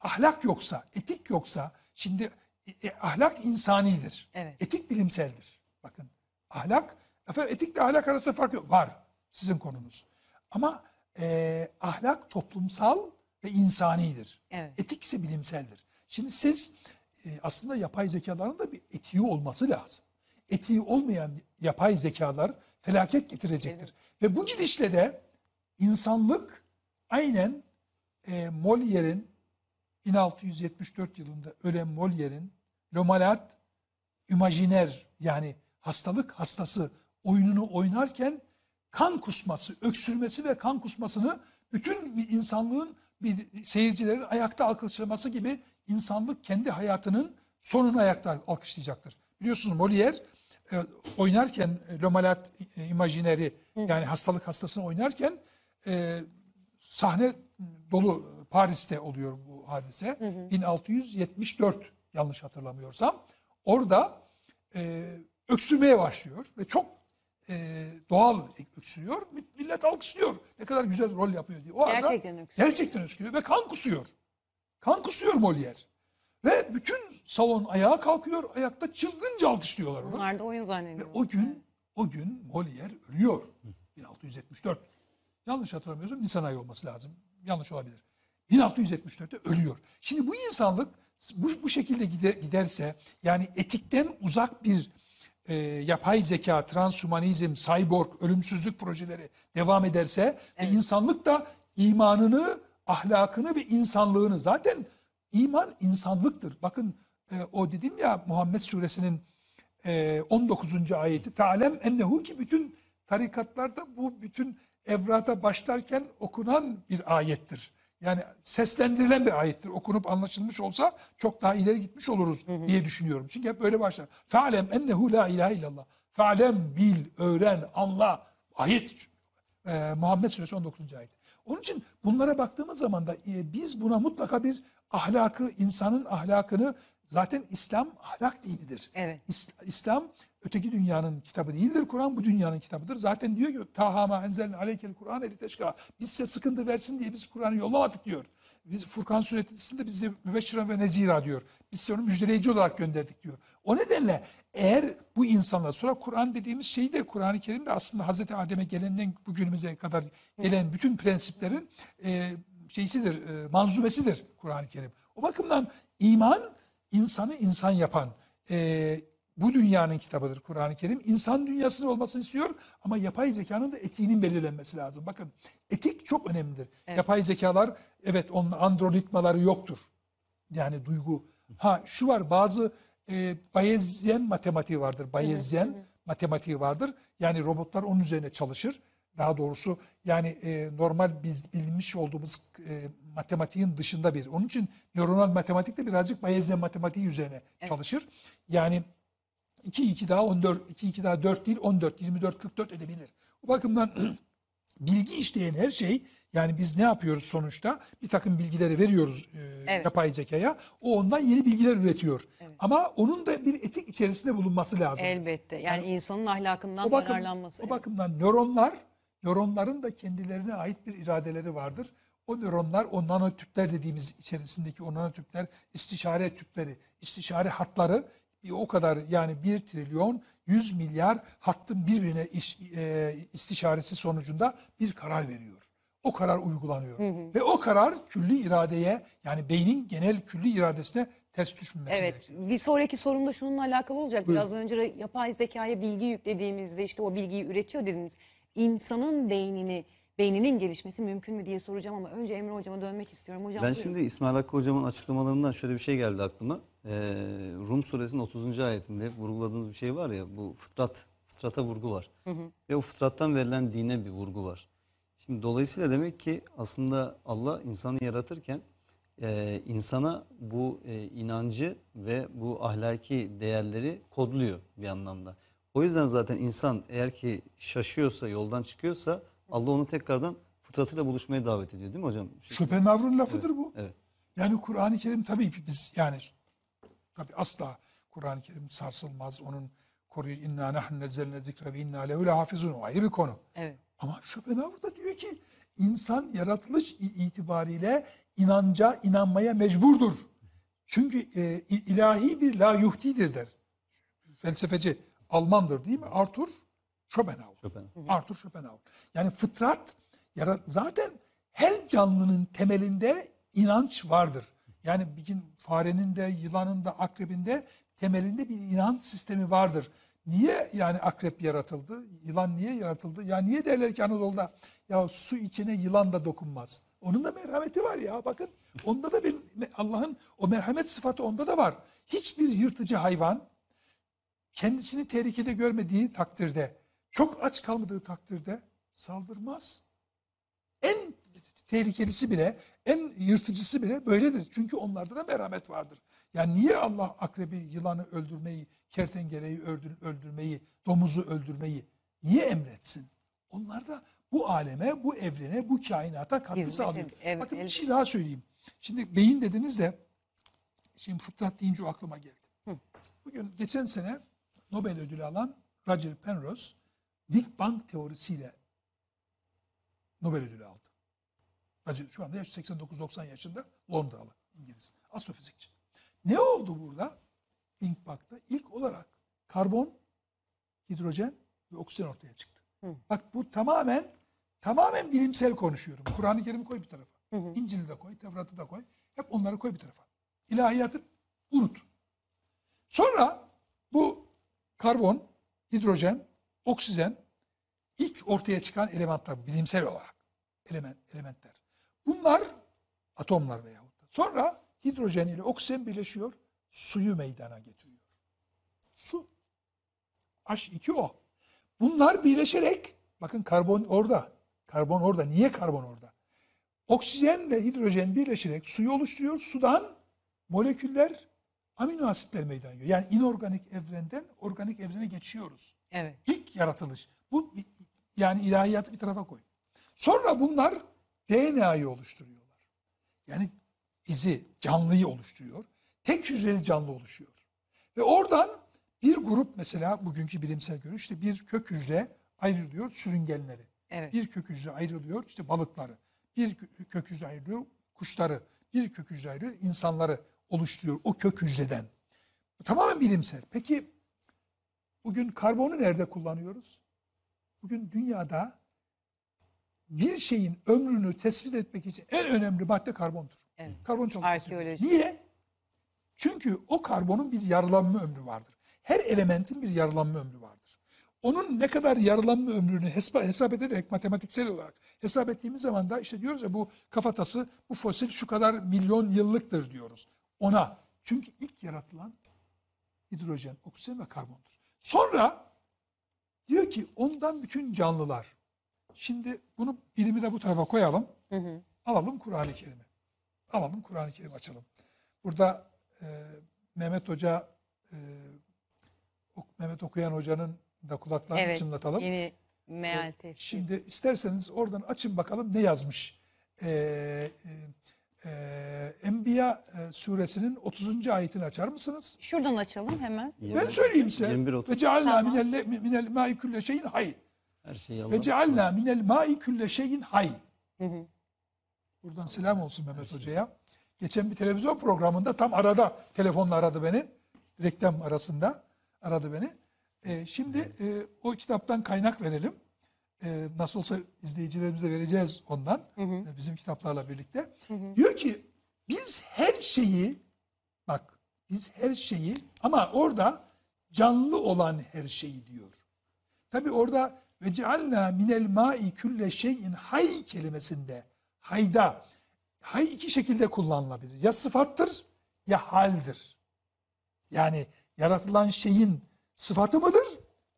ahlak yoksa, etik yoksa şimdi e, ahlak insanidir. Evet. Etik bilimseldir. Bakın ahlak, efendim etikle ahlak arasında fark yok. Var sizin konunuz. Ama e, ahlak toplumsal ve insanidir. Evet. Etik ise bilimseldir. Şimdi siz e, aslında yapay zekaların da bir etiği olması lazım. Etiği olmayan yapay zekalar felaket getirecektir. Evet. Ve bu gidişle de insanlık aynen e, Molière'in 1674 yılında ölen Molière'in Lomalat imajiner yani hastalık hastası oyununu oynarken kan kusması, öksürmesi ve kan kusmasını bütün insanlığın bir seyircilerin ayakta alkışlaması gibi insanlık kendi hayatının sonunu ayakta alkışlayacaktır. Biliyorsunuz Molière e, oynarken e, Lomalat e, imajineri yani hastalık hastasını oynarken e, sahne dolu Paris'te oluyor bu hadise. Hı hı. 1674 yanlış hatırlamıyorsam. Orada e, öksürmeye başlıyor ve çok e, doğal öksürüyor. Millet alkışlıyor. Ne kadar güzel rol yapıyor diye. O gerçekten arada, öksürüyor. Gerçekten öksürüyor ve kan kusuyor. Kan kusuyor Molière. Ve bütün salon ayağa kalkıyor. Ayakta çılgınca alkışlıyorlar onu. Onlar da oyun zannediyor. Ve o gün o gün Molière ölüyor. 1674 yanlış hatırlamıyorsam Nisan ayı olması lazım. Yanlış olabilir. 1674'te ölüyor. Şimdi bu insanlık bu, bu şekilde giderse yani etikten uzak bir e, yapay zeka, transhumanizm, cyborg, ölümsüzlük projeleri devam ederse evet. ve insanlık da imanını, ahlakını ve insanlığını zaten iman insanlıktır. Bakın e, o dedim ya Muhammed suresinin e, 19. ayeti. Fe'alem ennehu ki bütün tarikatlarda bu bütün evrata başlarken okunan bir ayettir. Yani seslendirilen bir ayettir. Okunup anlaşılmış olsa çok daha ileri gitmiş oluruz hı hı. diye düşünüyorum. Çünkü hep böyle başlar. Fe'alem ennehu la ilahe illallah. Fe'alem bil, öğren, anla. Ayet. Ee, Muhammed Suresi 19. ayet. Onun için bunlara baktığımız zaman da e, biz buna mutlaka bir ahlakı, insanın ahlakını zaten İslam ahlak dinidir. Evet. İs İslam Öteki dünyanın kitabı değildir Kur'an, bu dünyanın kitabıdır. Zaten diyor ki Taha ma enzelin aleykel Kur'an eriteşka Biz size sıkıntı versin diye biz Kur'an'ı yollamadık diyor. Biz Furkan suretinde biz de mübeşşiren ve nezira diyor. Biz onu müjdeleyici olarak gönderdik diyor. O nedenle eğer bu insanlar sonra Kur'an dediğimiz şeyi de Kur'an-ı Kerim'de aslında Hazreti Adem'e gelenden bugünümüze kadar gelen bütün prensiplerin e, şeysidir, e, manzumesidir Kur'an-ı Kerim. O bakımdan iman insanı insan yapan, e, bu dünyanın kitabıdır Kur'an-ı Kerim. İnsan dünyasının olmasını istiyor ama yapay zekanın da etiğinin belirlenmesi lazım. Bakın etik çok önemlidir. Evet. Yapay zekalar evet onun androritmaları yoktur. Yani duygu. Ha şu var bazı e, Bayezyen matematiği vardır. Bayezyen evet, evet. matematiği vardır. Yani robotlar onun üzerine çalışır. Daha doğrusu yani e, normal biz bilmiş olduğumuz e, matematiğin dışında bir. Onun için nöronal matematik de birazcık Bayezyen matematiği üzerine evet. çalışır. Yani 2 2 daha 14 2 2 daha 4 değil 14 24 44 edebilir. Bu bakımdan bilgi işleyen her şey yani biz ne yapıyoruz sonuçta? Bir takım bilgileri veriyoruz e, evet. yapay zekaya. O ondan yeni bilgiler üretiyor. Evet. Ama onun da bir etik içerisinde bulunması lazım. Elbette. Yani, yani insanın ahlakından o yararlanması. O bakımdan evet. nöronlar, nöronların da kendilerine ait bir iradeleri vardır. O nöronlar, o nanotüpler dediğimiz içerisindeki o nanotüpler, istişare tüpleri, istişare hatları o kadar yani 1 trilyon 100 milyar hattın birbirine iş, e, istişaresi sonucunda bir karar veriyor. O karar uygulanıyor. Hı hı. Ve o karar külli iradeye yani beynin genel külli iradesine ters düşmemesi evet, gerekiyor. bir sonraki sorum da şununla alakalı olacak. Buyurun. Biraz önce yapay zekaya bilgi yüklediğimizde işte o bilgiyi üretiyor dediniz. İnsanın beynini beyninin gelişmesi mümkün mü diye soracağım ama önce Emre Hocam'a dönmek istiyorum. Hocam, ben buyurun. şimdi İsmail Hakkı Hocam'ın açıklamalarından şöyle bir şey geldi aklıma. Ee, Rum suresinin 30. ayetinde hep vurguladığımız bir şey var ya bu fıtrat, fıtrata vurgu var. Hı hı. Ve o fıtrattan verilen dine bir vurgu var. Şimdi dolayısıyla demek ki aslında Allah insanı yaratırken e, insana bu e, inancı ve bu ahlaki değerleri kodluyor bir anlamda. O yüzden zaten insan eğer ki şaşıyorsa, yoldan çıkıyorsa Allah onu tekrardan fıtratıyla buluşmaya davet ediyor değil mi hocam? Şüphe lafıdır evet, bu. Evet. Yani Kur'an-ı Kerim tabii biz yani Tabi asla Kur'an-ı Kerim sarsılmaz. Onun koruyor. İnna nahnu nezzelne zikre ve inna lehu hafizun. O ayrı bir konu. Evet. Ama Schopenhauer da diyor ki insan yaratılış itibariyle inanca, inanmaya mecburdur. Çünkü e, ilahi bir la yuhtidir der. Felsefeci Almandır değil mi? Arthur Schopenhauer. Schopenhauer. Arthur Schopenhauer. Yani fıtrat yarat zaten her canlının temelinde inanç vardır. Yani bir gün farenin de, yılanın da, akrebin de temelinde bir inanç sistemi vardır. Niye yani akrep yaratıldı? Yılan niye yaratıldı? Ya niye derler ki Anadolu'da ya su içine yılan da dokunmaz. Onun da merhameti var ya bakın. Onda da bir Allah'ın o merhamet sıfatı onda da var. Hiçbir yırtıcı hayvan kendisini tehlikede görmediği takdirde, çok aç kalmadığı takdirde saldırmaz. En tehlikelisi bile en yırtıcısı bile böyledir. Çünkü onlarda da merhamet vardır. Yani niye Allah akrebi, yılanı öldürmeyi, kertenkeleyi öldürmeyi, domuzu öldürmeyi niye emretsin? Onlar da bu aleme, bu evrene, bu kainata katkı Hizmet sağlıyor. Ev, Bakın bir şey daha söyleyeyim. Şimdi beyin dediniz de, şimdi fıtrat deyince o aklıma geldi. Bugün geçen sene Nobel ödülü alan Roger Penrose, Big Bang teorisiyle Nobel ödülü aldı. Acil şu anda yaş 89-90 yaşında Londralı İngiliz astrofizikçi. Ne oldu burada? Think Park'ta ilk olarak karbon, hidrojen ve oksijen ortaya çıktı. Hı. Bak bu tamamen tamamen bilimsel konuşuyorum. Kur'an-ı Kerim'i koy bir tarafa. İncil'i de koy, Tevrat'ı da koy. Hep onları koy bir tarafa. İlahiyatı unut. Sonra bu karbon, hidrojen, oksijen ilk ortaya çıkan elementler bilimsel olarak element elementler. Bunlar atomlar veyahut da. Sonra hidrojen ile oksijen birleşiyor, suyu meydana getiriyor. Su. H2O. Bunlar birleşerek, bakın karbon orada, karbon orada. Niye karbon orada? Oksijen ve hidrojen birleşerek suyu oluşturuyor. Sudan moleküller, amino asitler meydana geliyor. Yani inorganik evrenden organik evrene geçiyoruz. Evet. İlk yaratılış. Bu yani ilahiyatı bir tarafa koy. Sonra bunlar DNA'yı oluşturuyorlar. Yani bizi, canlıyı oluşturuyor. Tek hücreli canlı oluşuyor. Ve oradan bir grup mesela bugünkü bilimsel görüş bir kök hücre ayrılıyor sürüngenleri. Evet. Bir kök hücre ayrılıyor işte balıkları. Bir kök hücre ayrılıyor kuşları. Bir kök hücre ayrılıyor insanları oluşturuyor o kök hücreden. Bu tamamen bilimsel. Peki bugün karbonu nerede kullanıyoruz? Bugün dünyada bir şeyin ömrünü tespit etmek için en önemli madde karbondur. Evet. Karbon çalışması. Arkeoloji. Niye? Çünkü o karbonun bir yarılanma ömrü vardır. Her elementin bir yarılanma ömrü vardır. Onun ne kadar yarılanma ömrünü hesap, hesap ederek matematiksel olarak hesap ettiğimiz zaman da işte diyoruz ya bu kafatası bu fosil şu kadar milyon yıllıktır diyoruz ona. Çünkü ilk yaratılan hidrojen, oksijen ve karbondur. Sonra diyor ki ondan bütün canlılar Şimdi bunu bilimi de bu tarafa koyalım. Hı hı. Alalım Kur'an-ı Kerim'i. Alalım Kur'an-ı Kerim açalım. Burada e, Mehmet Hoca, e, Mehmet Okuyan Hoca'nın da kulaklarını evet, çınlatalım. Yeni meal e, Şimdi isterseniz oradan açın bakalım ne yazmış. E, e, e, Enbiya e, suresinin 30. ayetini açar mısınız? Şuradan açalım hemen. Ben söyleyeyim size. 21, 30. Ve cealna tamam. minel, minel mai külle şeyin hay. Her şeyi Allah'a. Ve cealna minel ma'i külle şeyin hay. Hı hı. Buradan selam olsun Mehmet şey. Hoca'ya. Geçen bir televizyon programında tam arada telefonla aradı beni. Reklam arasında aradı beni. Ee, şimdi e, o kitaptan kaynak verelim. Ee, nasıl olsa izleyicilerimize vereceğiz ondan. Hı hı. E, bizim kitaplarla birlikte. Hı hı. Diyor ki biz her şeyi bak biz her şeyi ama orada canlı olan her şeyi diyor. Tabi orada ve cealna minel ma'i külle şeyin hay kelimesinde hayda hay iki şekilde kullanılabilir. Ya sıfattır ya haldir. Yani yaratılan şeyin sıfatı mıdır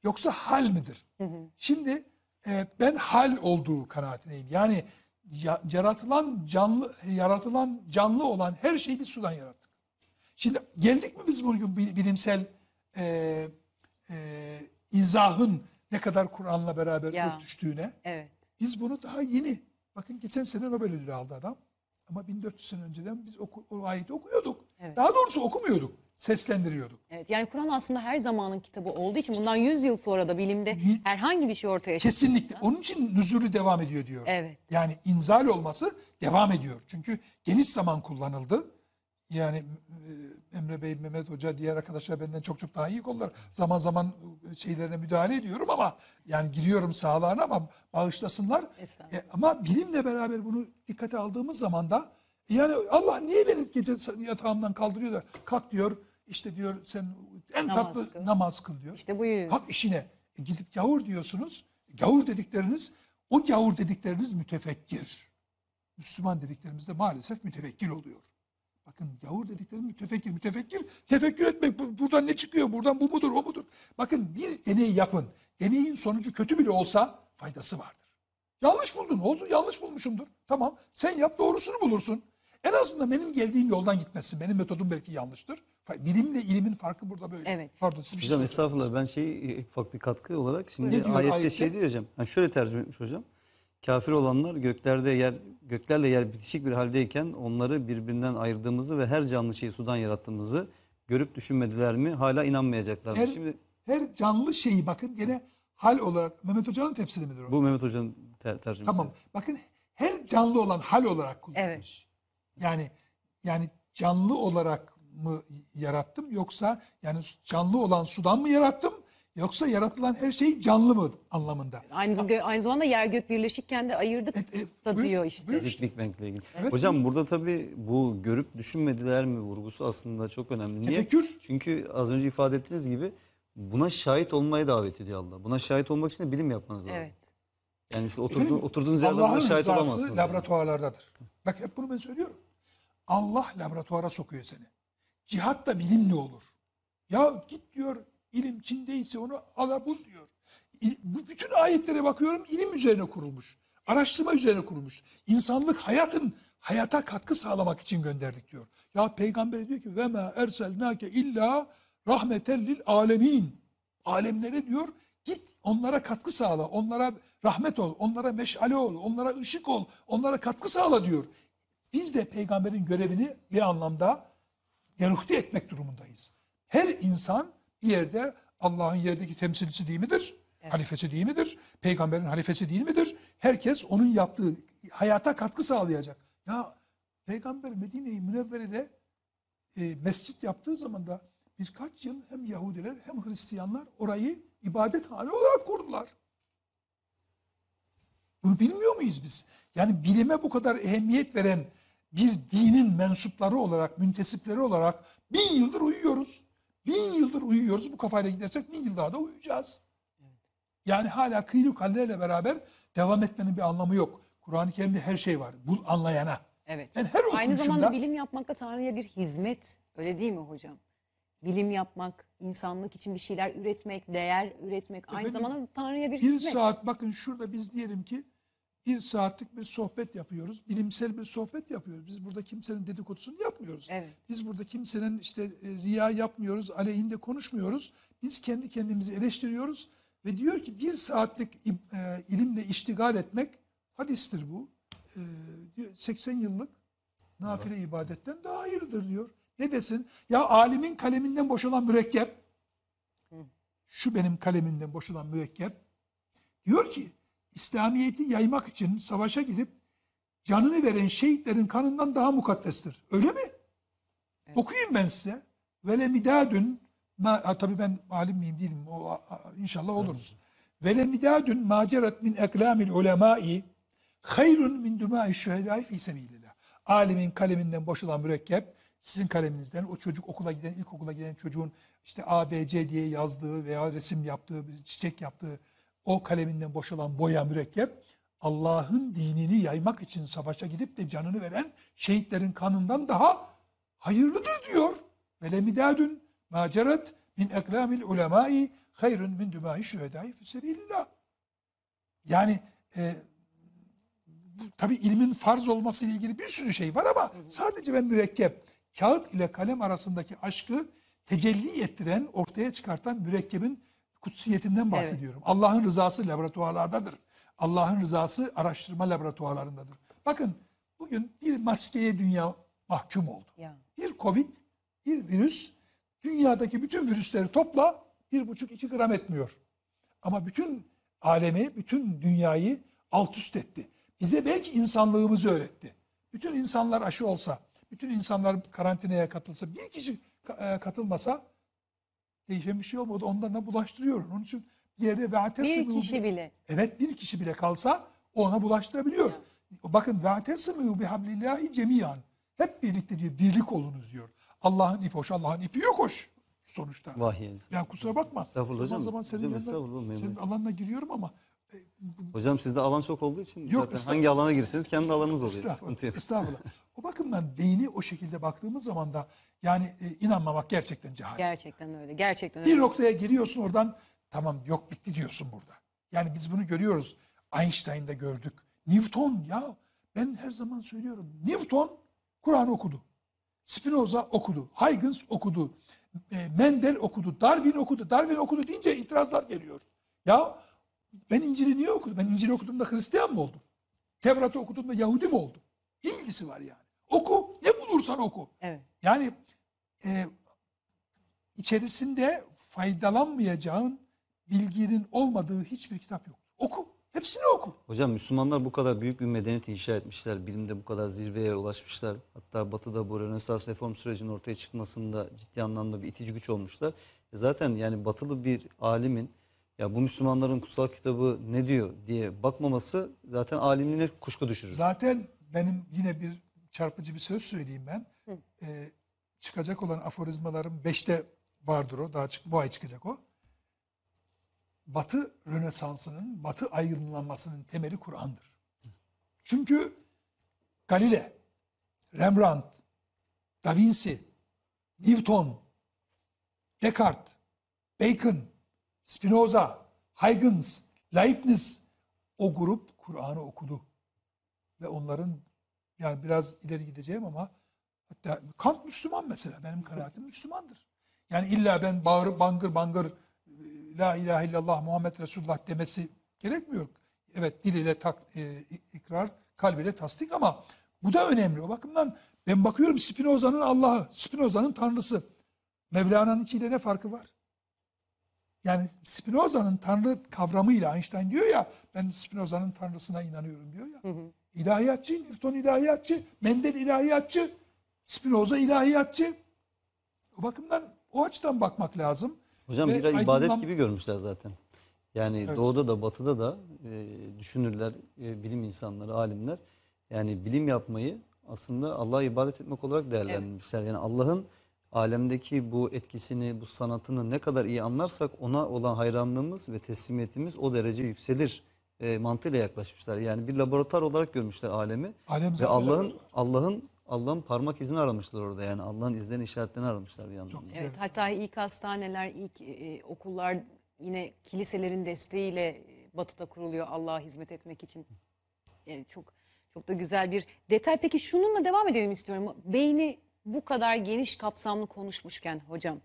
yoksa hal midir? Hı hı. Şimdi e, ben hal olduğu kanaatindeyim. Yani ya, yaratılan canlı yaratılan canlı olan her şeyi bir sudan yarattık. Şimdi geldik mi biz bugün bilimsel e, e, izahın ne kadar Kur'an'la beraber ya. örtüştüğüne. Evet. Biz bunu daha yeni, bakın geçen sene Nobel ödülü aldı adam. Ama 1400 sene önceden biz oku, o ayeti okuyorduk. Evet. Daha doğrusu okumuyorduk, seslendiriyorduk. Evet, yani Kur'an aslında her zamanın kitabı olduğu için bundan 100 yıl sonra da bilimde Mi, herhangi bir şey ortaya çıkıyor. Kesinlikle. Onun için nüzulü devam ediyor diyor. Evet. Yani inzal olması devam ediyor. Çünkü geniş zaman kullanıldı. Yani e, Emre Bey, Mehmet Hoca, diğer arkadaşlar benden çok çok daha iyi konular. Zaman zaman e, şeylerine müdahale ediyorum ama yani giriyorum sahalarına ama bağışlasınlar. E, ama bilimle beraber bunu dikkate aldığımız zaman da yani Allah niye beni gece yatağımdan kaldırıyor da kalk diyor işte diyor sen en namaz tatlı kıl. namaz kıl diyor. İşte bu yüz. Kalk işine e, gidip gavur diyorsunuz. Gavur dedikleriniz o gavur dedikleriniz mütefekkir. Müslüman dediklerimizde maalesef mütefekkir oluyor. Bakın gavur dediklerim mütefekkir. Mütefekkir tefekkür etmek. Buradan ne çıkıyor? Buradan bu mudur? O mudur? Bakın bir deney yapın. Deneyin sonucu kötü bile olsa faydası vardır. Yanlış buldun. Oldu. Yanlış bulmuşumdur. Tamam. Sen yap doğrusunu bulursun. En azından benim geldiğim yoldan gitmesin. Benim metodum belki yanlıştır. Bilimle ilimin farkı burada böyle. Evet. Pardon siz bir şey hocam, Estağfurullah ben şeyi e, ufak bir katkı olarak şimdi ayette, ayette şey diyor hocam. Yani şöyle tercüme etmiş hocam. Kafir olanlar göklerde yer göklerle yer bitişik bir haldeyken onları birbirinden ayırdığımızı ve her canlı şeyi sudan yarattığımızı görüp düşünmediler mi? Hala inanmayacaklar. Her, Şimdi her canlı şeyi bakın gene hal olarak Mehmet Hoca'nın tefsiri midir o? Bu Mehmet Hoca'nın ter tercümesi. Tamam. Bakın her canlı olan hal olarak kullanmış. Evet. Yani yani canlı olarak mı yarattım yoksa yani canlı olan sudan mı yarattım Yoksa yaratılan her şey canlı mı anlamında? Aynı, aynı zamanda yer gök birleşikken de ayırdık et, et, da buyur, diyor işte. Buyur. Big Bang'le ilgili. Evet, Hocam burada tabii bu görüp düşünmediler mi vurgusu aslında çok önemli. Niye? Tefekkür. Çünkü az önce ifade ettiğiniz gibi buna şahit olmaya davet ediyor Allah. Buna şahit olmak için de bilim yapmanız lazım. Evet. Yani siz oturduğun, Efendim, oturduğunuz yerden buna şahit olamazsınız. Allah'ın laboratuvarlardadır. Yani. Bak hep bunu ben söylüyorum. Allah laboratuvara sokuyor seni. Cihat da bilim ne olur. Ya git diyor İlim Çin'deyse onu ala alabul diyor. Bu bütün ayetlere bakıyorum ilim üzerine kurulmuş. Araştırma üzerine kurulmuş. İnsanlık hayatın hayata katkı sağlamak için gönderdik diyor. Ya peygamber diyor ki ve ma erselnake illa rahmeten lil alemin. Alemlere diyor git onlara katkı sağla. Onlara rahmet ol, onlara meşale ol, onlara ışık ol, onlara katkı sağla diyor. Biz de peygamberin görevini bir anlamda deruhte etmek durumundayız. Her insan bir yerde Allah'ın yerdeki temsilcisi değil midir? Evet. Halifesi değil midir? Peygamberin halifesi değil midir? Herkes onun yaptığı hayata katkı sağlayacak. Ya Peygamber Medine-i Münevvere'de e, mescit yaptığı zaman da birkaç yıl hem Yahudiler hem Hristiyanlar orayı ibadet ibadethane olarak kurdular. Bunu bilmiyor muyuz biz? Yani bilime bu kadar ehemmiyet veren bir dinin mensupları olarak, müntesipleri olarak bin yıldır uyuyoruz. Bin yıldır uyuyoruz. Bu kafayla gidersek bin yıl daha da uyuyacağız. Yani hala kıyılık hallerle beraber devam etmenin bir anlamı yok. Kur'an-ı Kerim'de her şey var. Bu anlayana. Evet. Yani her Aynı zamanda bilim yapmakla Tanrı'ya bir hizmet. Öyle değil mi hocam? Bilim yapmak, insanlık için bir şeyler üretmek, değer üretmek. Aynı zamanda Tanrı'ya bir, bir hizmet. Bir saat bakın şurada biz diyelim ki bir saatlik bir sohbet yapıyoruz. Bilimsel bir sohbet yapıyoruz. Biz burada kimsenin dedikodusunu yapmıyoruz. Evet. Biz burada kimsenin işte e, riya yapmıyoruz, aleyhinde konuşmuyoruz. Biz kendi kendimizi eleştiriyoruz ve diyor ki bir saatlik e, ilimle iştigal etmek hadistir bu. 80 e, yıllık nafile evet. ibadetten daha hayırlıdır diyor. Ne desin? Ya alimin kaleminden boşalan mürekkep, şu benim kalemimden boşalan mürekkep, diyor ki İslamiyet'i yaymak için savaşa gidip canını veren şehitlerin kanından daha mukaddestir. Öyle mi? Evet. Okuyayım ben size. Vele midadun ma, tabii ben alim miyim değilim. O, a, inşallah oluruz. Vele midadun maceret min eklamil ulemai hayrun min dumai şühedai fi sebilillah. Alimin kaleminden boşalan mürekkep sizin kaleminizden o çocuk okula giden, ilkokula giden çocuğun işte ABC diye yazdığı veya resim yaptığı, bir çiçek yaptığı o kaleminden boşalan boya mürekkep Allah'ın dinini yaymak için savaşa gidip de canını veren şehitlerin kanından daha hayırlıdır diyor. Ve lemidadun maceret min eklamil ulemai hayrun min dümahi şühedai fisebilillah. Yani e, tabi ilmin farz olması ile ilgili bir sürü şey var ama sadece ben mürekkep, kağıt ile kalem arasındaki aşkı tecelli ettiren, ortaya çıkartan mürekkebin kutsiyetinden bahsediyorum. Evet. Allah'ın rızası laboratuvarlardadır. Allah'ın rızası araştırma laboratuvarlarındadır. Bakın bugün bir maskeye dünya mahkum oldu. Ya. Bir Covid, bir virüs dünyadaki bütün virüsleri topla bir buçuk iki gram etmiyor. Ama bütün alemi, bütün dünyayı alt üst etti. Bize belki insanlığımızı öğretti. Bütün insanlar aşı olsa, bütün insanlar karantinaya katılsa, bir kişi e, katılmasa Değişen bir şey olmadı. Ondan da bulaştırıyorum. Onun için bir yerde vatesi Bir kişi bile. Evet bir kişi bile kalsa ona bulaştırabiliyor. Evet. Bakın ve'tesimü bihablillahi cemiyan. Hep birlikte diyor. Birlik olunuz diyor. Allah'ın ipi hoş. Allah'ın ipi yok hoş sonuçta. Vahiy. Yani kusura bakma. zaman Zaman senin, hocam, yanına, senin alanına giriyorum ama Hocam sizde alan çok olduğu için Yok, zaten hangi alana girseniz kendi alanınız oluyor. Estağfurullah. estağfurullah. o bakımdan beyni o şekilde baktığımız zaman da yani e, inanmamak gerçekten cehalet. Gerçekten öyle. Gerçekten öyle. Bir noktaya giriyorsun oradan tamam yok bitti diyorsun burada. Yani biz bunu görüyoruz. Einstein'da gördük. Newton ya ben her zaman söylüyorum. Newton Kur'an okudu. Spinoza okudu. Huygens okudu. E, Mendel okudu. Darwin okudu. Darwin okudu deyince itirazlar geliyor. Ya ben İncil'i niye okudum? Ben İncil'i okuduğumda Hristiyan mı oldum? Tevrat'ı okuduğumda Yahudi mi oldum? Ne var yani? Oku, ne bulursan oku. Evet. Yani e, içerisinde faydalanmayacağın bilginin olmadığı hiçbir kitap yok. Oku. Hepsini oku. Hocam Müslümanlar bu kadar büyük bir medeniyet inşa etmişler. Bilimde bu kadar zirveye ulaşmışlar. Hatta batıda bu Rönesans reform sürecinin ortaya çıkmasında ciddi anlamda bir itici güç olmuşlar. E zaten yani batılı bir alimin ya bu Müslümanların kutsal kitabı ne diyor diye bakmaması zaten alimliğine kuşku düşürür. Zaten benim yine bir çarpıcı bir söz söyleyeyim ben. Hı. Ee, çıkacak olan aforizmaların beşte vardır o. Daha çık, bu ay çıkacak o. Batı Rönesansı'nın, Batı aydınlanmasının temeli Kur'an'dır. Çünkü Galile, Rembrandt, Da Vinci, Newton, Descartes, Bacon, Spinoza, Huygens, Leibniz o grup Kur'an'ı okudu. Ve onların yani biraz ileri gideceğim ama hatta Kant Müslüman mesela benim kanaatim Müslümandır. Yani illa ben bağır bangır bangır e, la ilahe illallah Muhammed Resulullah demesi gerekmiyor. Evet dil ile tak, e, ikrar, kalb ile tasdik ama bu da önemli. O bakımdan ben bakıyorum Spinoza'nın Allah'ı, Spinoza'nın Tanrısı. Mevlana'nınkiyle ne farkı var? Yani Spinoza'nın tanrı kavramıyla Einstein diyor ya ben Spinoza'nın tanrısına inanıyorum diyor ya. Hı hı. İlahiyatçı, Newton ilahiyatçı, Mendel ilahiyatçı, Spinoza ilahiyatçı. O bakımdan o açıdan bakmak lazım. Hocam Ve bir aydınlan... ibadet gibi görmüşler zaten. Yani evet. doğuda da batıda da e, düşünürler, e, bilim insanları, alimler. Yani bilim yapmayı aslında Allah'a ibadet etmek olarak değerlendirmişler. Evet. Yani Allah'ın alemdeki bu etkisini, bu sanatını ne kadar iyi anlarsak ona olan hayranlığımız ve teslimiyetimiz o derece yükselir e, mantığıyla yaklaşmışlar. Yani bir laboratuvar olarak görmüşler alemi. Alem ve Allah'ın Allah'ın Allah'ın parmak izini aramışlar orada. Yani Allah'ın izlerini, işaretlerini aramışlar bir yandan. Evet, hatta ilk hastaneler, ilk e, okullar yine kiliselerin desteğiyle e, batıda kuruluyor Allah'a hizmet etmek için. Yani çok çok da güzel bir detay. Peki şununla devam edelim istiyorum. Beyni bu kadar geniş kapsamlı konuşmuşken hocam.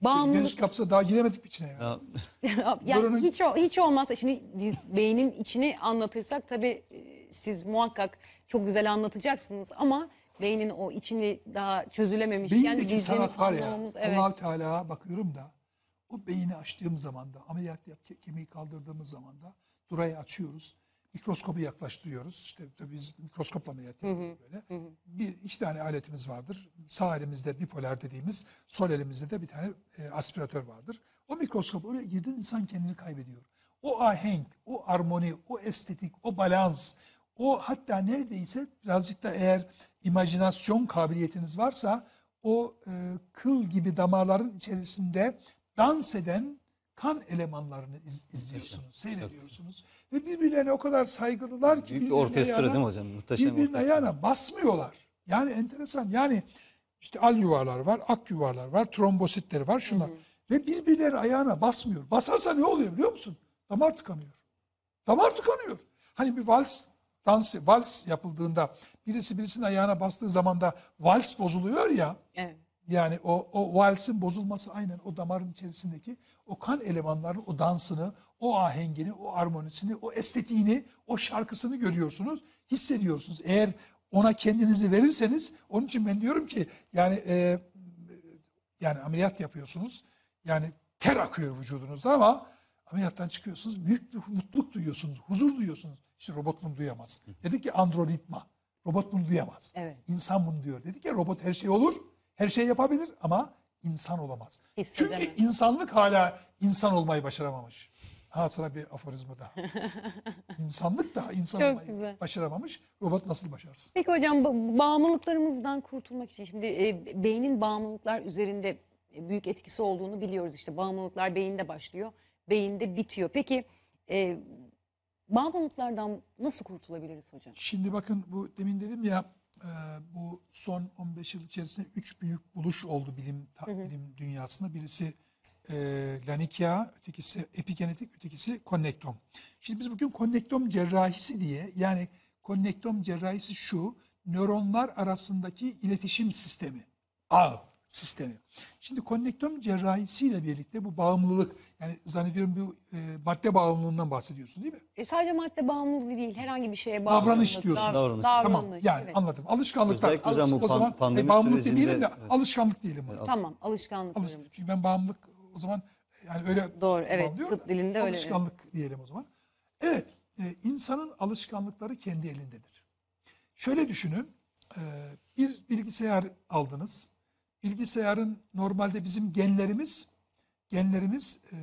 Bağımlılık... Geniş kapsa daha giremedik içine Ya. yani Buranın... hiç, hiç olmazsa şimdi biz beynin içini anlatırsak tabii e, siz muhakkak çok güzel anlatacaksınız ama beynin o içini daha çözülememiş. Beyindeki yani sanat var ya evet. allah teala bakıyorum da o beyni açtığım zaman da ameliyat yap, kemiği kaldırdığımız zaman da durayı açıyoruz mikroskobu yaklaştırıyoruz. İşte tabii biz mikroskopla ameliyat böyle. Bir iki tane aletimiz vardır. Sağ elimizde bipolar dediğimiz, sol elimizde de bir tane e, aspiratör vardır. O mikroskop oraya girdiğin insan kendini kaybediyor. O ahenk, o armoni, o estetik, o balans, o hatta neredeyse birazcık da eğer imajinasyon kabiliyetiniz varsa o e, kıl gibi damarların içerisinde dans eden kan elemanlarını iz, izliyorsunuz, seyrediyorsunuz. Ve birbirlerine o kadar saygılılar ki Büyük birbirine orkestra yana, değil mi hocam? Muhteşem birbirine orkestra. yana basmıyorlar. Yani enteresan. Yani işte al yuvarlar var, ak yuvarlar var, trombositleri var şunlar. Hı hı. Ve birbirleri ayağına basmıyor. Basarsa ne oluyor biliyor musun? Damar tıkanıyor. Damar tıkanıyor. Hani bir vals dansı, vals yapıldığında birisi birisinin ayağına bastığı zaman da vals bozuluyor ya. Evet. Yani o, o valsin bozulması aynen o damarın içerisindeki o kan elemanlarının o dansını, o ahengini, o armonisini, o estetiğini, o şarkısını görüyorsunuz, hissediyorsunuz. Eğer ona kendinizi verirseniz, onun için ben diyorum ki yani e, yani ameliyat yapıyorsunuz, yani ter akıyor vücudunuzda ama ameliyattan çıkıyorsunuz, büyük bir mutluluk duyuyorsunuz, huzur duyuyorsunuz. İşte robot bunu duyamaz. Dedik ki androlitma, robot bunu duyamaz. Evet. İnsan bunu diyor. Dedik ya robot her şey olur. Her şey yapabilir ama insan olamaz. Çünkü insanlık hala insan olmayı başaramamış. Ha sana bir aforizma daha. İnsanlık daha insan Çok olmayı güzel. başaramamış. Robot nasıl başarsın? Peki hocam ba- bağımlılıklarımızdan kurtulmak için şimdi e, beynin bağımlılıklar üzerinde büyük etkisi olduğunu biliyoruz. İşte bağımlılıklar beyinde başlıyor, beyinde bitiyor. Peki e, bağımlılıklardan nasıl kurtulabiliriz hocam? Şimdi bakın bu demin dedim ya e, bu son 15 yıl içerisinde üç büyük buluş oldu bilim, ta, hı hı. bilim dünyasında. Birisi e, Lanikia, ötekisi epigenetik, ötekisi konnektom. Şimdi biz bugün konnektom cerrahisi diye yani konnektom cerrahisi şu nöronlar arasındaki iletişim sistemi. Ağ sistemi. Şimdi konnektom cerrahisiyle birlikte bu bağımlılık yani zannediyorum bu e, madde bağımlılığından bahsediyorsun değil mi? E sadece madde bağımlılığı değil herhangi bir şeye bağımlılık. Davranış diyorsun. Dav davranış. Tamam yani evet. anladım. Alışkanlıklar. Özellikle hocam bu o zaman, e, pandemi e, bağımlılık sürecinde. Demeyelim de evet. alışkanlık diyelim bunu. Evet. Tamam alışkanlık. Alış- Çünkü ben bağımlılık o zaman yani öyle Doğru evet tıp dilinde öyle. Alışkanlık evet. diyelim o zaman. Evet e, insanın alışkanlıkları kendi elindedir. Şöyle düşünün e, bir bilgisayar aldınız bilgisayarın normalde bizim genlerimiz genlerimiz e,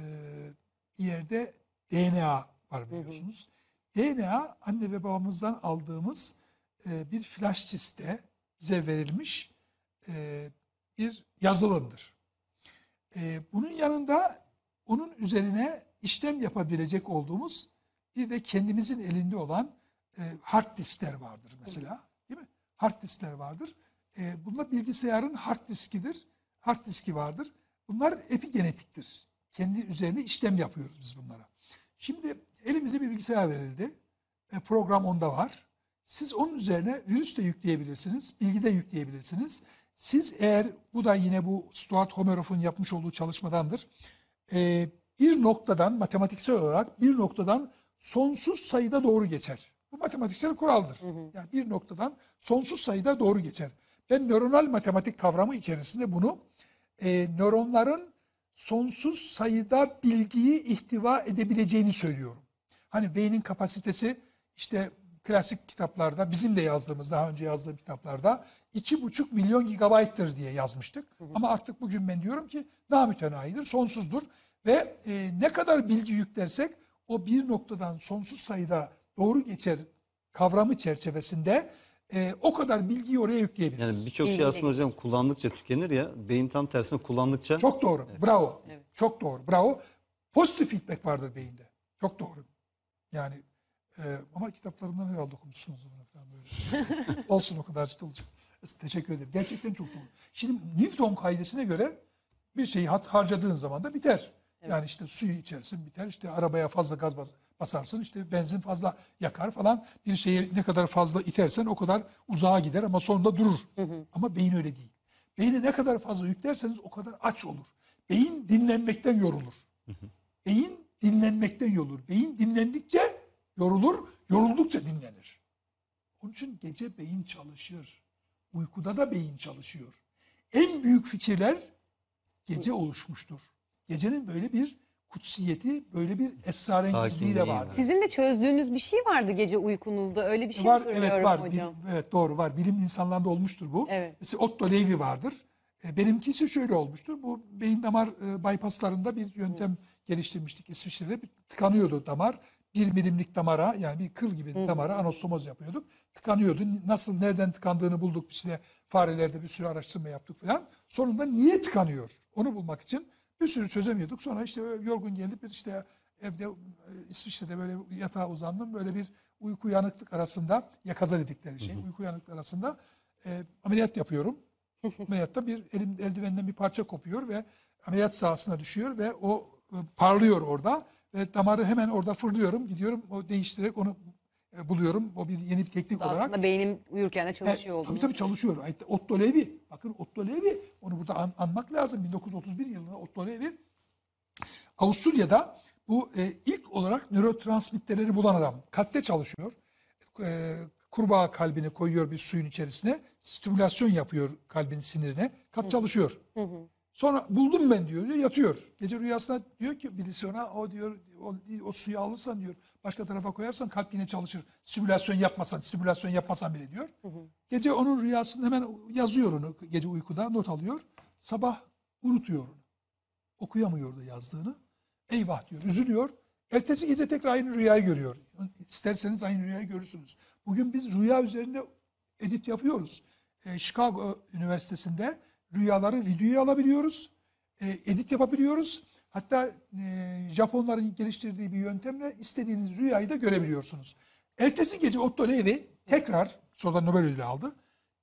bir yerde DNA var biliyorsunuz. Hı hı. DNA anne ve babamızdan aldığımız e, bir flash diskte bize verilmiş e, bir yazılımdır. E, bunun yanında onun üzerine işlem yapabilecek olduğumuz bir de kendimizin elinde olan e, hard diskler vardır mesela. Değil mi? Hard diskler vardır. E, ee, bununla bilgisayarın hard diskidir. Hard diski vardır. Bunlar epigenetiktir. Kendi üzerine işlem yapıyoruz biz bunlara. Şimdi elimize bir bilgisayar verildi. E, program onda var. Siz onun üzerine virüs de yükleyebilirsiniz, bilgi de yükleyebilirsiniz. Siz eğer, bu da yine bu Stuart Homeroff'un yapmış olduğu çalışmadandır. E, bir noktadan, matematiksel olarak bir noktadan sonsuz sayıda doğru geçer. Bu matematiksel kuraldır. Hı hı. Yani bir noktadan sonsuz sayıda doğru geçer. Ve nöronal matematik kavramı içerisinde bunu e, nöronların sonsuz sayıda bilgiyi ihtiva edebileceğini söylüyorum. Hani beynin kapasitesi işte klasik kitaplarda bizim de yazdığımız daha önce yazdığım kitaplarda iki buçuk milyon gigabayttır diye yazmıştık. Hı hı. Ama artık bugün ben diyorum ki namütenahidir, sonsuzdur ve e, ne kadar bilgi yüklersek o bir noktadan sonsuz sayıda doğru geçer kavramı çerçevesinde e, o kadar bilgiyi oraya yükleyebiliriz. Yani birçok şey aslında hocam kullandıkça tükenir ya. Beyin tam tersine kullandıkça. Çok doğru. Bravo. Evet. Çok doğru. Bravo. Pozitif feedback vardır beyinde. Çok doğru. Yani e, ama kitaplarımdan herhalde okumuşsunuz bunu falan böyle. Olsun o kadar çıtılcık. Teşekkür ederim. Gerçekten çok doğru. Şimdi Newton kaidesine göre bir şeyi hat harcadığın zaman da biter. Evet. Yani işte suyu içersin biter, işte arabaya fazla gaz bas, basarsın, işte benzin fazla yakar falan. Bir şeyi ne kadar fazla itersen o kadar uzağa gider ama sonunda durur. Hı hı. Ama beyin öyle değil. Beyni ne kadar fazla yüklerseniz o kadar aç olur. Beyin dinlenmekten yorulur. Hı hı. Beyin dinlenmekten yorulur. Beyin dinlendikçe yorulur, yoruldukça dinlenir. Onun için gece beyin çalışır. Uykuda da beyin çalışıyor. En büyük fikirler gece oluşmuştur. Gecenin böyle bir kutsiyeti, böyle bir esrarengizliği de vardı. Sizin de çözdüğünüz bir şey vardı gece uykunuzda. Öyle bir şey var, mi evet, var. hocam? Bilim, evet doğru var. Bilim insanlarında olmuştur bu. Evet. Mesela Otto Levi vardır. E, benimkisi şöyle olmuştur. Bu beyin damar e, bypasslarında bir yöntem Hı. geliştirmiştik İsviçre'de. Tıkanıyordu damar. Bir milimlik damara yani bir kıl gibi Hı. damara anastomoz yapıyorduk. Tıkanıyordu. Nasıl nereden tıkandığını bulduk. Biz de farelerde bir sürü araştırma yaptık falan. Sonunda niye tıkanıyor onu bulmak için bir sürü çözemiyorduk. Sonra işte yorgun gelip işte evde e, İsviçre'de böyle yatağa uzandım. Böyle bir uyku yanıklık arasında yakaza dedikleri şey. Hı hı. Uyku yanıklık arasında e, ameliyat yapıyorum. Ameliyatta bir elim eldivenden bir parça kopuyor ve ameliyat sahasına düşüyor ve o e, parlıyor orada ve damarı hemen orada fırlıyorum. Gidiyorum o değiştirerek onu e, buluyorum. O bir yeni bir teknik Aslında olarak. Aslında beynim uyurken de e, çalışıyor olduğunu. Tabii tabii çalışıyor. Otto Levi, bakın Otto Levi, onu burada an, anmak lazım. 1931 yılında Otto Levi, Avusturya'da bu e, ilk olarak nörotransmitterleri bulan adam. Kalpte çalışıyor. E, kurbağa kalbini koyuyor bir suyun içerisine. Stimülasyon yapıyor kalbin sinirine. Kalp çalışıyor. Hı hı. Sonra buldum ben diyor, diyor yatıyor. Gece rüyasında diyor ki birisi ona o diyor o, o suyu alırsan diyor başka tarafa koyarsan kalp yine çalışır. Simülasyon yapmasan, simülasyon yapmasan bile diyor. Hı hı. Gece onun rüyasında hemen yazıyor onu gece uykuda not alıyor. Sabah unutuyor onu. Okuyamıyor da yazdığını. Eyvah diyor, üzülüyor. Ertesi gece tekrar aynı rüyayı görüyor. İsterseniz aynı rüyayı görürsünüz. Bugün biz rüya üzerinde edit yapıyoruz. Ee, Chicago Üniversitesi'nde rüyaları videoya alabiliyoruz. E, edit yapabiliyoruz. Hatta e, Japonların geliştirdiği bir yöntemle istediğiniz rüyayı da görebiliyorsunuz. Ertesi gece Otto Levi tekrar, sonra Nobel ödülü aldı.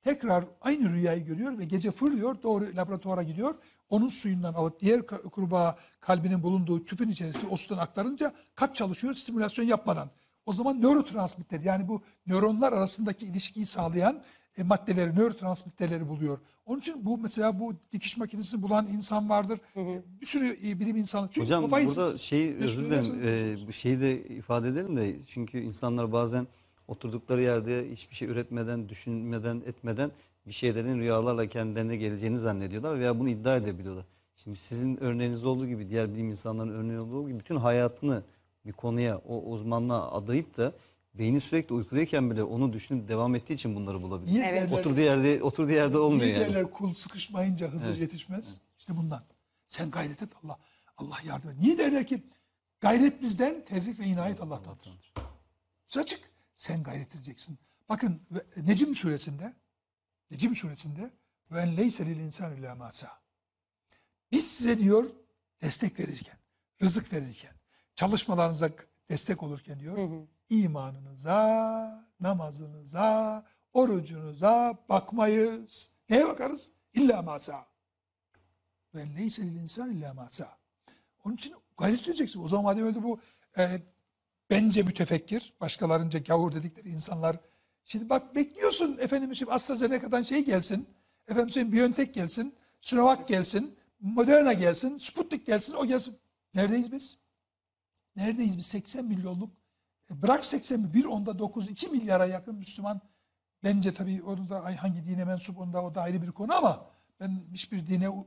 Tekrar aynı rüyayı görüyor ve gece fırlıyor, doğru laboratuvara gidiyor. Onun suyundan alıp diğer kurbağa kalbinin bulunduğu tüpün içerisinde o sudan aktarınca kalp çalışıyor simülasyon yapmadan. O zaman nörotransmitter yani bu nöronlar arasındaki ilişkiyi sağlayan e, maddeleri, nörotransmitterleri buluyor. Onun için bu mesela bu dikiş makinesi bulan insan vardır. Hı hı. E, bir sürü e, bilim insanı. Çünkü Hocam burada şey özür dilerim e, şeyi de ifade edelim de çünkü insanlar bazen oturdukları yerde hiçbir şey üretmeden, düşünmeden, etmeden bir şeylerin rüyalarla kendilerine geleceğini zannediyorlar veya bunu iddia edebiliyorlar. Şimdi sizin örneğiniz olduğu gibi diğer bilim insanların örneği olduğu gibi bütün hayatını bir konuya o uzmanlığa adayıp da beyni sürekli uykudayken bile onu düşünüp devam ettiği için bunları bulabilir. Niye Evet. derler- Oturduğu yerde oturduğu yerde olmuyor Niye yani. derler kul sıkışmayınca hızlı yetişmez? İşte bundan. Sen gayret et Allah. Allah yardım et. Niye derler ki gayret bizden, tevfik ve inayet Allah'tandır. Biz açık. Sen gayret edeceksin. Bakın e, Necim suresinde Necim suresinde ve en leyse insan illa ma Biz size diyor destek verirken, rızık verirken, çalışmalarınıza destek olurken diyor, hı hı. imanınıza, namazınıza, orucunuza bakmayız. Neye bakarız? İlla masa. Ve neyse insan illa masa. Onun için gayret edeceksin. O zaman madem öyle bu e, bence mütefekkir, başkalarınca gavur dedikleri insanlar. Şimdi bak bekliyorsun efendim şimdi AstraZeneca'dan şey gelsin, efendim senin Biontech gelsin, Sinovac gelsin, Moderna gelsin, Sputnik gelsin, o gelsin. Neredeyiz biz? neredeyiz bir 80 milyonluk e, bırak 80'i bir onda 9 2 milyara yakın Müslüman bence tabii onu da hangi dine mensup onu da o da ayrı bir konu ama ben hiçbir dine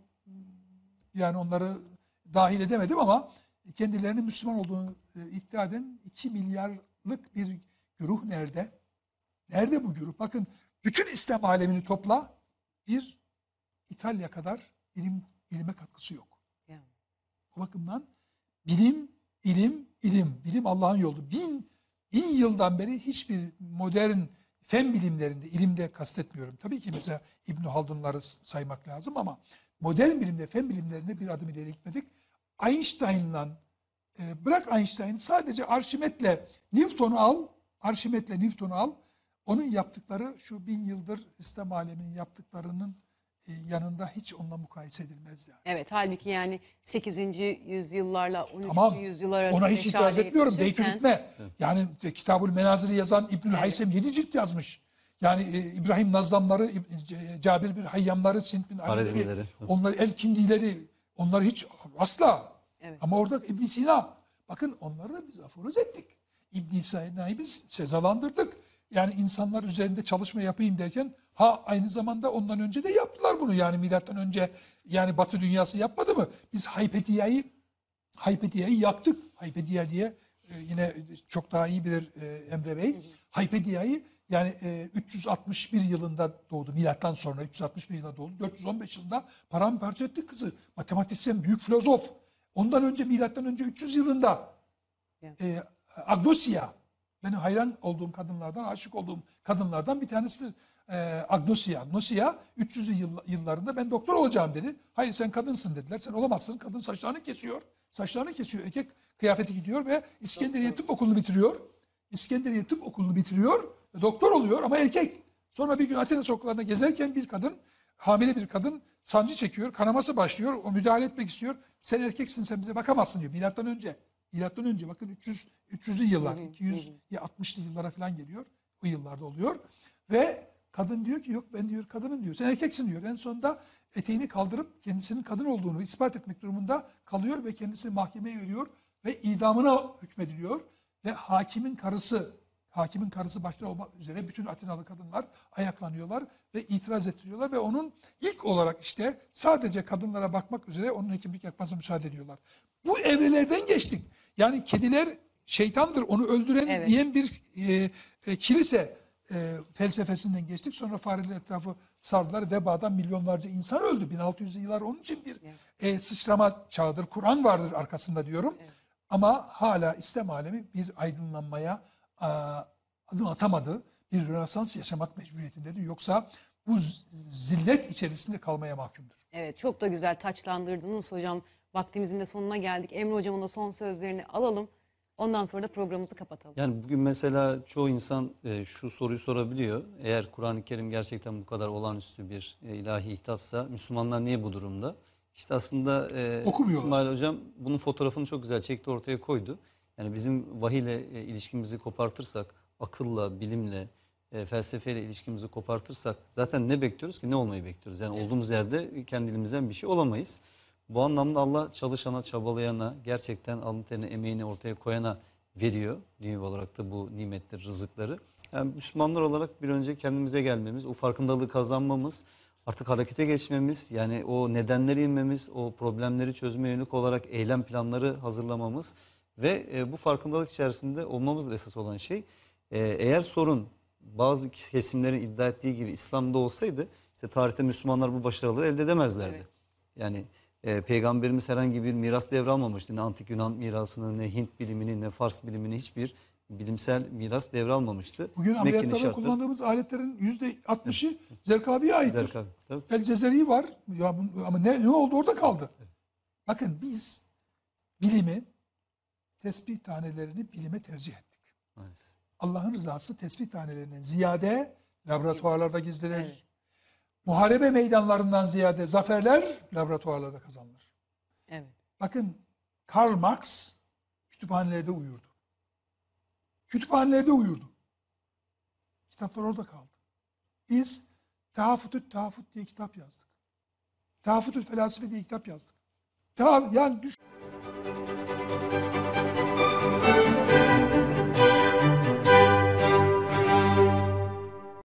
yani onları dahil edemedim ama kendilerinin Müslüman olduğunu e, iddia eden 2 milyarlık bir güruh nerede? Nerede bu güruh? Bakın bütün İslam alemini topla bir İtalya kadar bilim bilime katkısı yok. Yani. O bakımdan bilim bilim bilim Bilim Allah'ın yolu. Bin, bin yıldan beri hiçbir modern fen bilimlerinde, ilimde kastetmiyorum. Tabii ki mesela İbn Haldunları saymak lazım ama modern bilimde, fen bilimlerinde bir adım ileri gitmedik. Einstein'la, e, bırak Einstein sadece Arşimet'le Newton'u al, Arşimet'le Newton'u al. Onun yaptıkları şu bin yıldır İslam aleminin yaptıklarının e, yanında hiç onunla mukayese edilmez yani. Evet halbuki yani 8. yüzyıllarla 13. Tamam, yüzyıllar arasında ona hiç itiraz etmiyorum. Beytül İtme yani e, Kitabül Menazir'i yazan İbnül evet. Haysem 7 cilt yazmış. Yani e, İbrahim Nazlamları, e, Cabir bir Hayyamları, Sint bin Arif'i, onları Elkindileri, onları hiç asla. Evet. Ama orada İbn Sina, bakın onları da biz aforoz ettik. İbn Sina'yı biz cezalandırdık. Yani insanlar üzerinde çalışma yapayım derken Ha aynı zamanda ondan önce de yaptılar bunu. Yani milattan önce yani Batı dünyası yapmadı mı? Biz Haypetiya'yı Haypetiya'yı yaktık. Haypetiya diye e, yine çok daha iyi bilir e, Emre Bey. Haypetiya'yı yani e, 361 yılında doğdu. Milattan sonra 361 yılında doğdu. 415 yılında paramparça etti kızı. Matematisyen, büyük filozof. Ondan önce milattan önce 300 yılında e, Agnosia. Benim hayran olduğum kadınlardan, aşık olduğum kadınlardan bir tanesidir e, Agnosia. Agnosia 300'lü yıllarında ben doktor olacağım dedi. Hayır sen kadınsın dediler. Sen olamazsın. Kadın saçlarını kesiyor. Saçlarını kesiyor. Erkek kıyafeti gidiyor ve İskenderiye Tıp Okulu'nu bitiriyor. İskenderiye Tıp Okulu'nu bitiriyor. Ve doktor oluyor ama erkek. Sonra bir gün Atina sokaklarında gezerken bir kadın, hamile bir kadın sancı çekiyor. Kanaması başlıyor. O müdahale etmek istiyor. Sen erkeksin sen bize bakamazsın diyor. Milattan önce. Milattan önce bakın 300 300'lü yıllar, 260'lı yıllara falan geliyor. O yıllarda oluyor. Ve Kadın diyor ki yok ben diyor kadının diyor. Sen erkeksin diyor. En sonunda eteğini kaldırıp kendisinin kadın olduğunu ispat etmek durumunda kalıyor ve kendisini mahkemeye veriyor ve idamına hükmediliyor. Ve hakimin karısı, hakimin karısı başta olmak üzere bütün Atinalı kadınlar ayaklanıyorlar ve itiraz ettiriyorlar. Ve onun ilk olarak işte sadece kadınlara bakmak üzere onun hekimlik yapmasına müsaade ediyorlar. Bu evrelerden geçtik. Yani kediler şeytandır onu öldüren evet. diyen bir e, e, kilise e, felsefesinden geçtik. Sonra fareler etrafı sardılar. Vebadan milyonlarca insan öldü. 1600 yıllar onun için bir evet. e, sıçrama çağıdır. Kur'an vardır arkasında diyorum. Evet. Ama hala İslam alemi bir aydınlanmaya adım atamadı. Bir rönesans yaşamak mecburiyetindedir. Yoksa bu zillet içerisinde kalmaya mahkumdur. Evet çok da güzel taçlandırdınız hocam. Vaktimizin de sonuna geldik. Emre hocamın da son sözlerini alalım. Ondan sonra da programımızı kapatalım. Yani bugün mesela çoğu insan e, şu soruyu sorabiliyor. Eğer Kur'an-ı Kerim gerçekten bu kadar olağanüstü bir e, ilahi hitapsa Müslümanlar niye bu durumda? İşte aslında e, İsmail Hocam bunun fotoğrafını çok güzel çekti ortaya koydu. Yani bizim vahiyle e, ilişkimizi kopartırsak, akılla, bilimle, e, felsefeyle ilişkimizi kopartırsak zaten ne bekliyoruz ki? Ne olmayı bekliyoruz? Yani evet. olduğumuz yerde kendimizden bir şey olamayız. Bu anlamda Allah çalışana, çabalayana, gerçekten alın terini, emeğini ortaya koyana veriyor. Dünya olarak da bu nimetleri, rızıkları. Yani Müslümanlar olarak bir önce kendimize gelmemiz, o farkındalığı kazanmamız, artık harekete geçmemiz, yani o nedenleri inmemiz, o problemleri çözme yönelik olarak eylem planları hazırlamamız ve e, bu farkındalık içerisinde olmamız da esas olan şey. E, eğer sorun bazı kesimlerin iddia ettiği gibi İslam'da olsaydı, işte tarihte Müslümanlar bu başarıları elde edemezlerdi. Evet. Yani ee, Peygamberimiz herhangi bir miras devralmamıştı. Ne antik Yunan mirasını, ne Hint bilimini, ne Fars bilimini hiçbir bilimsel miras devralmamıştı. Bugün ameliyatlarda kullandığımız aletlerin yüzde %60'ı Zerkavi'ye aittir. Zerkavi, El Cezeri var ya, ama ne, ne oldu orada kaldı. Bakın biz bilimi, tesbih tanelerini bilime tercih ettik. Maalesef. Allah'ın rızası tesbih tanelerinin ziyade laboratuvarlarda gizlidir. Evet muharebe meydanlarından ziyade zaferler laboratuvarlarda kazanılır. Evet. Bakın Karl Marx kütüphanelerde uyurdu. Kütüphanelerde uyurdu. Kitaplar orada kaldı. Biz Tehafutü Tehafut diye kitap yazdık. Tehafutü Felsefe diye kitap yazdık. Tehaf, yani düşün.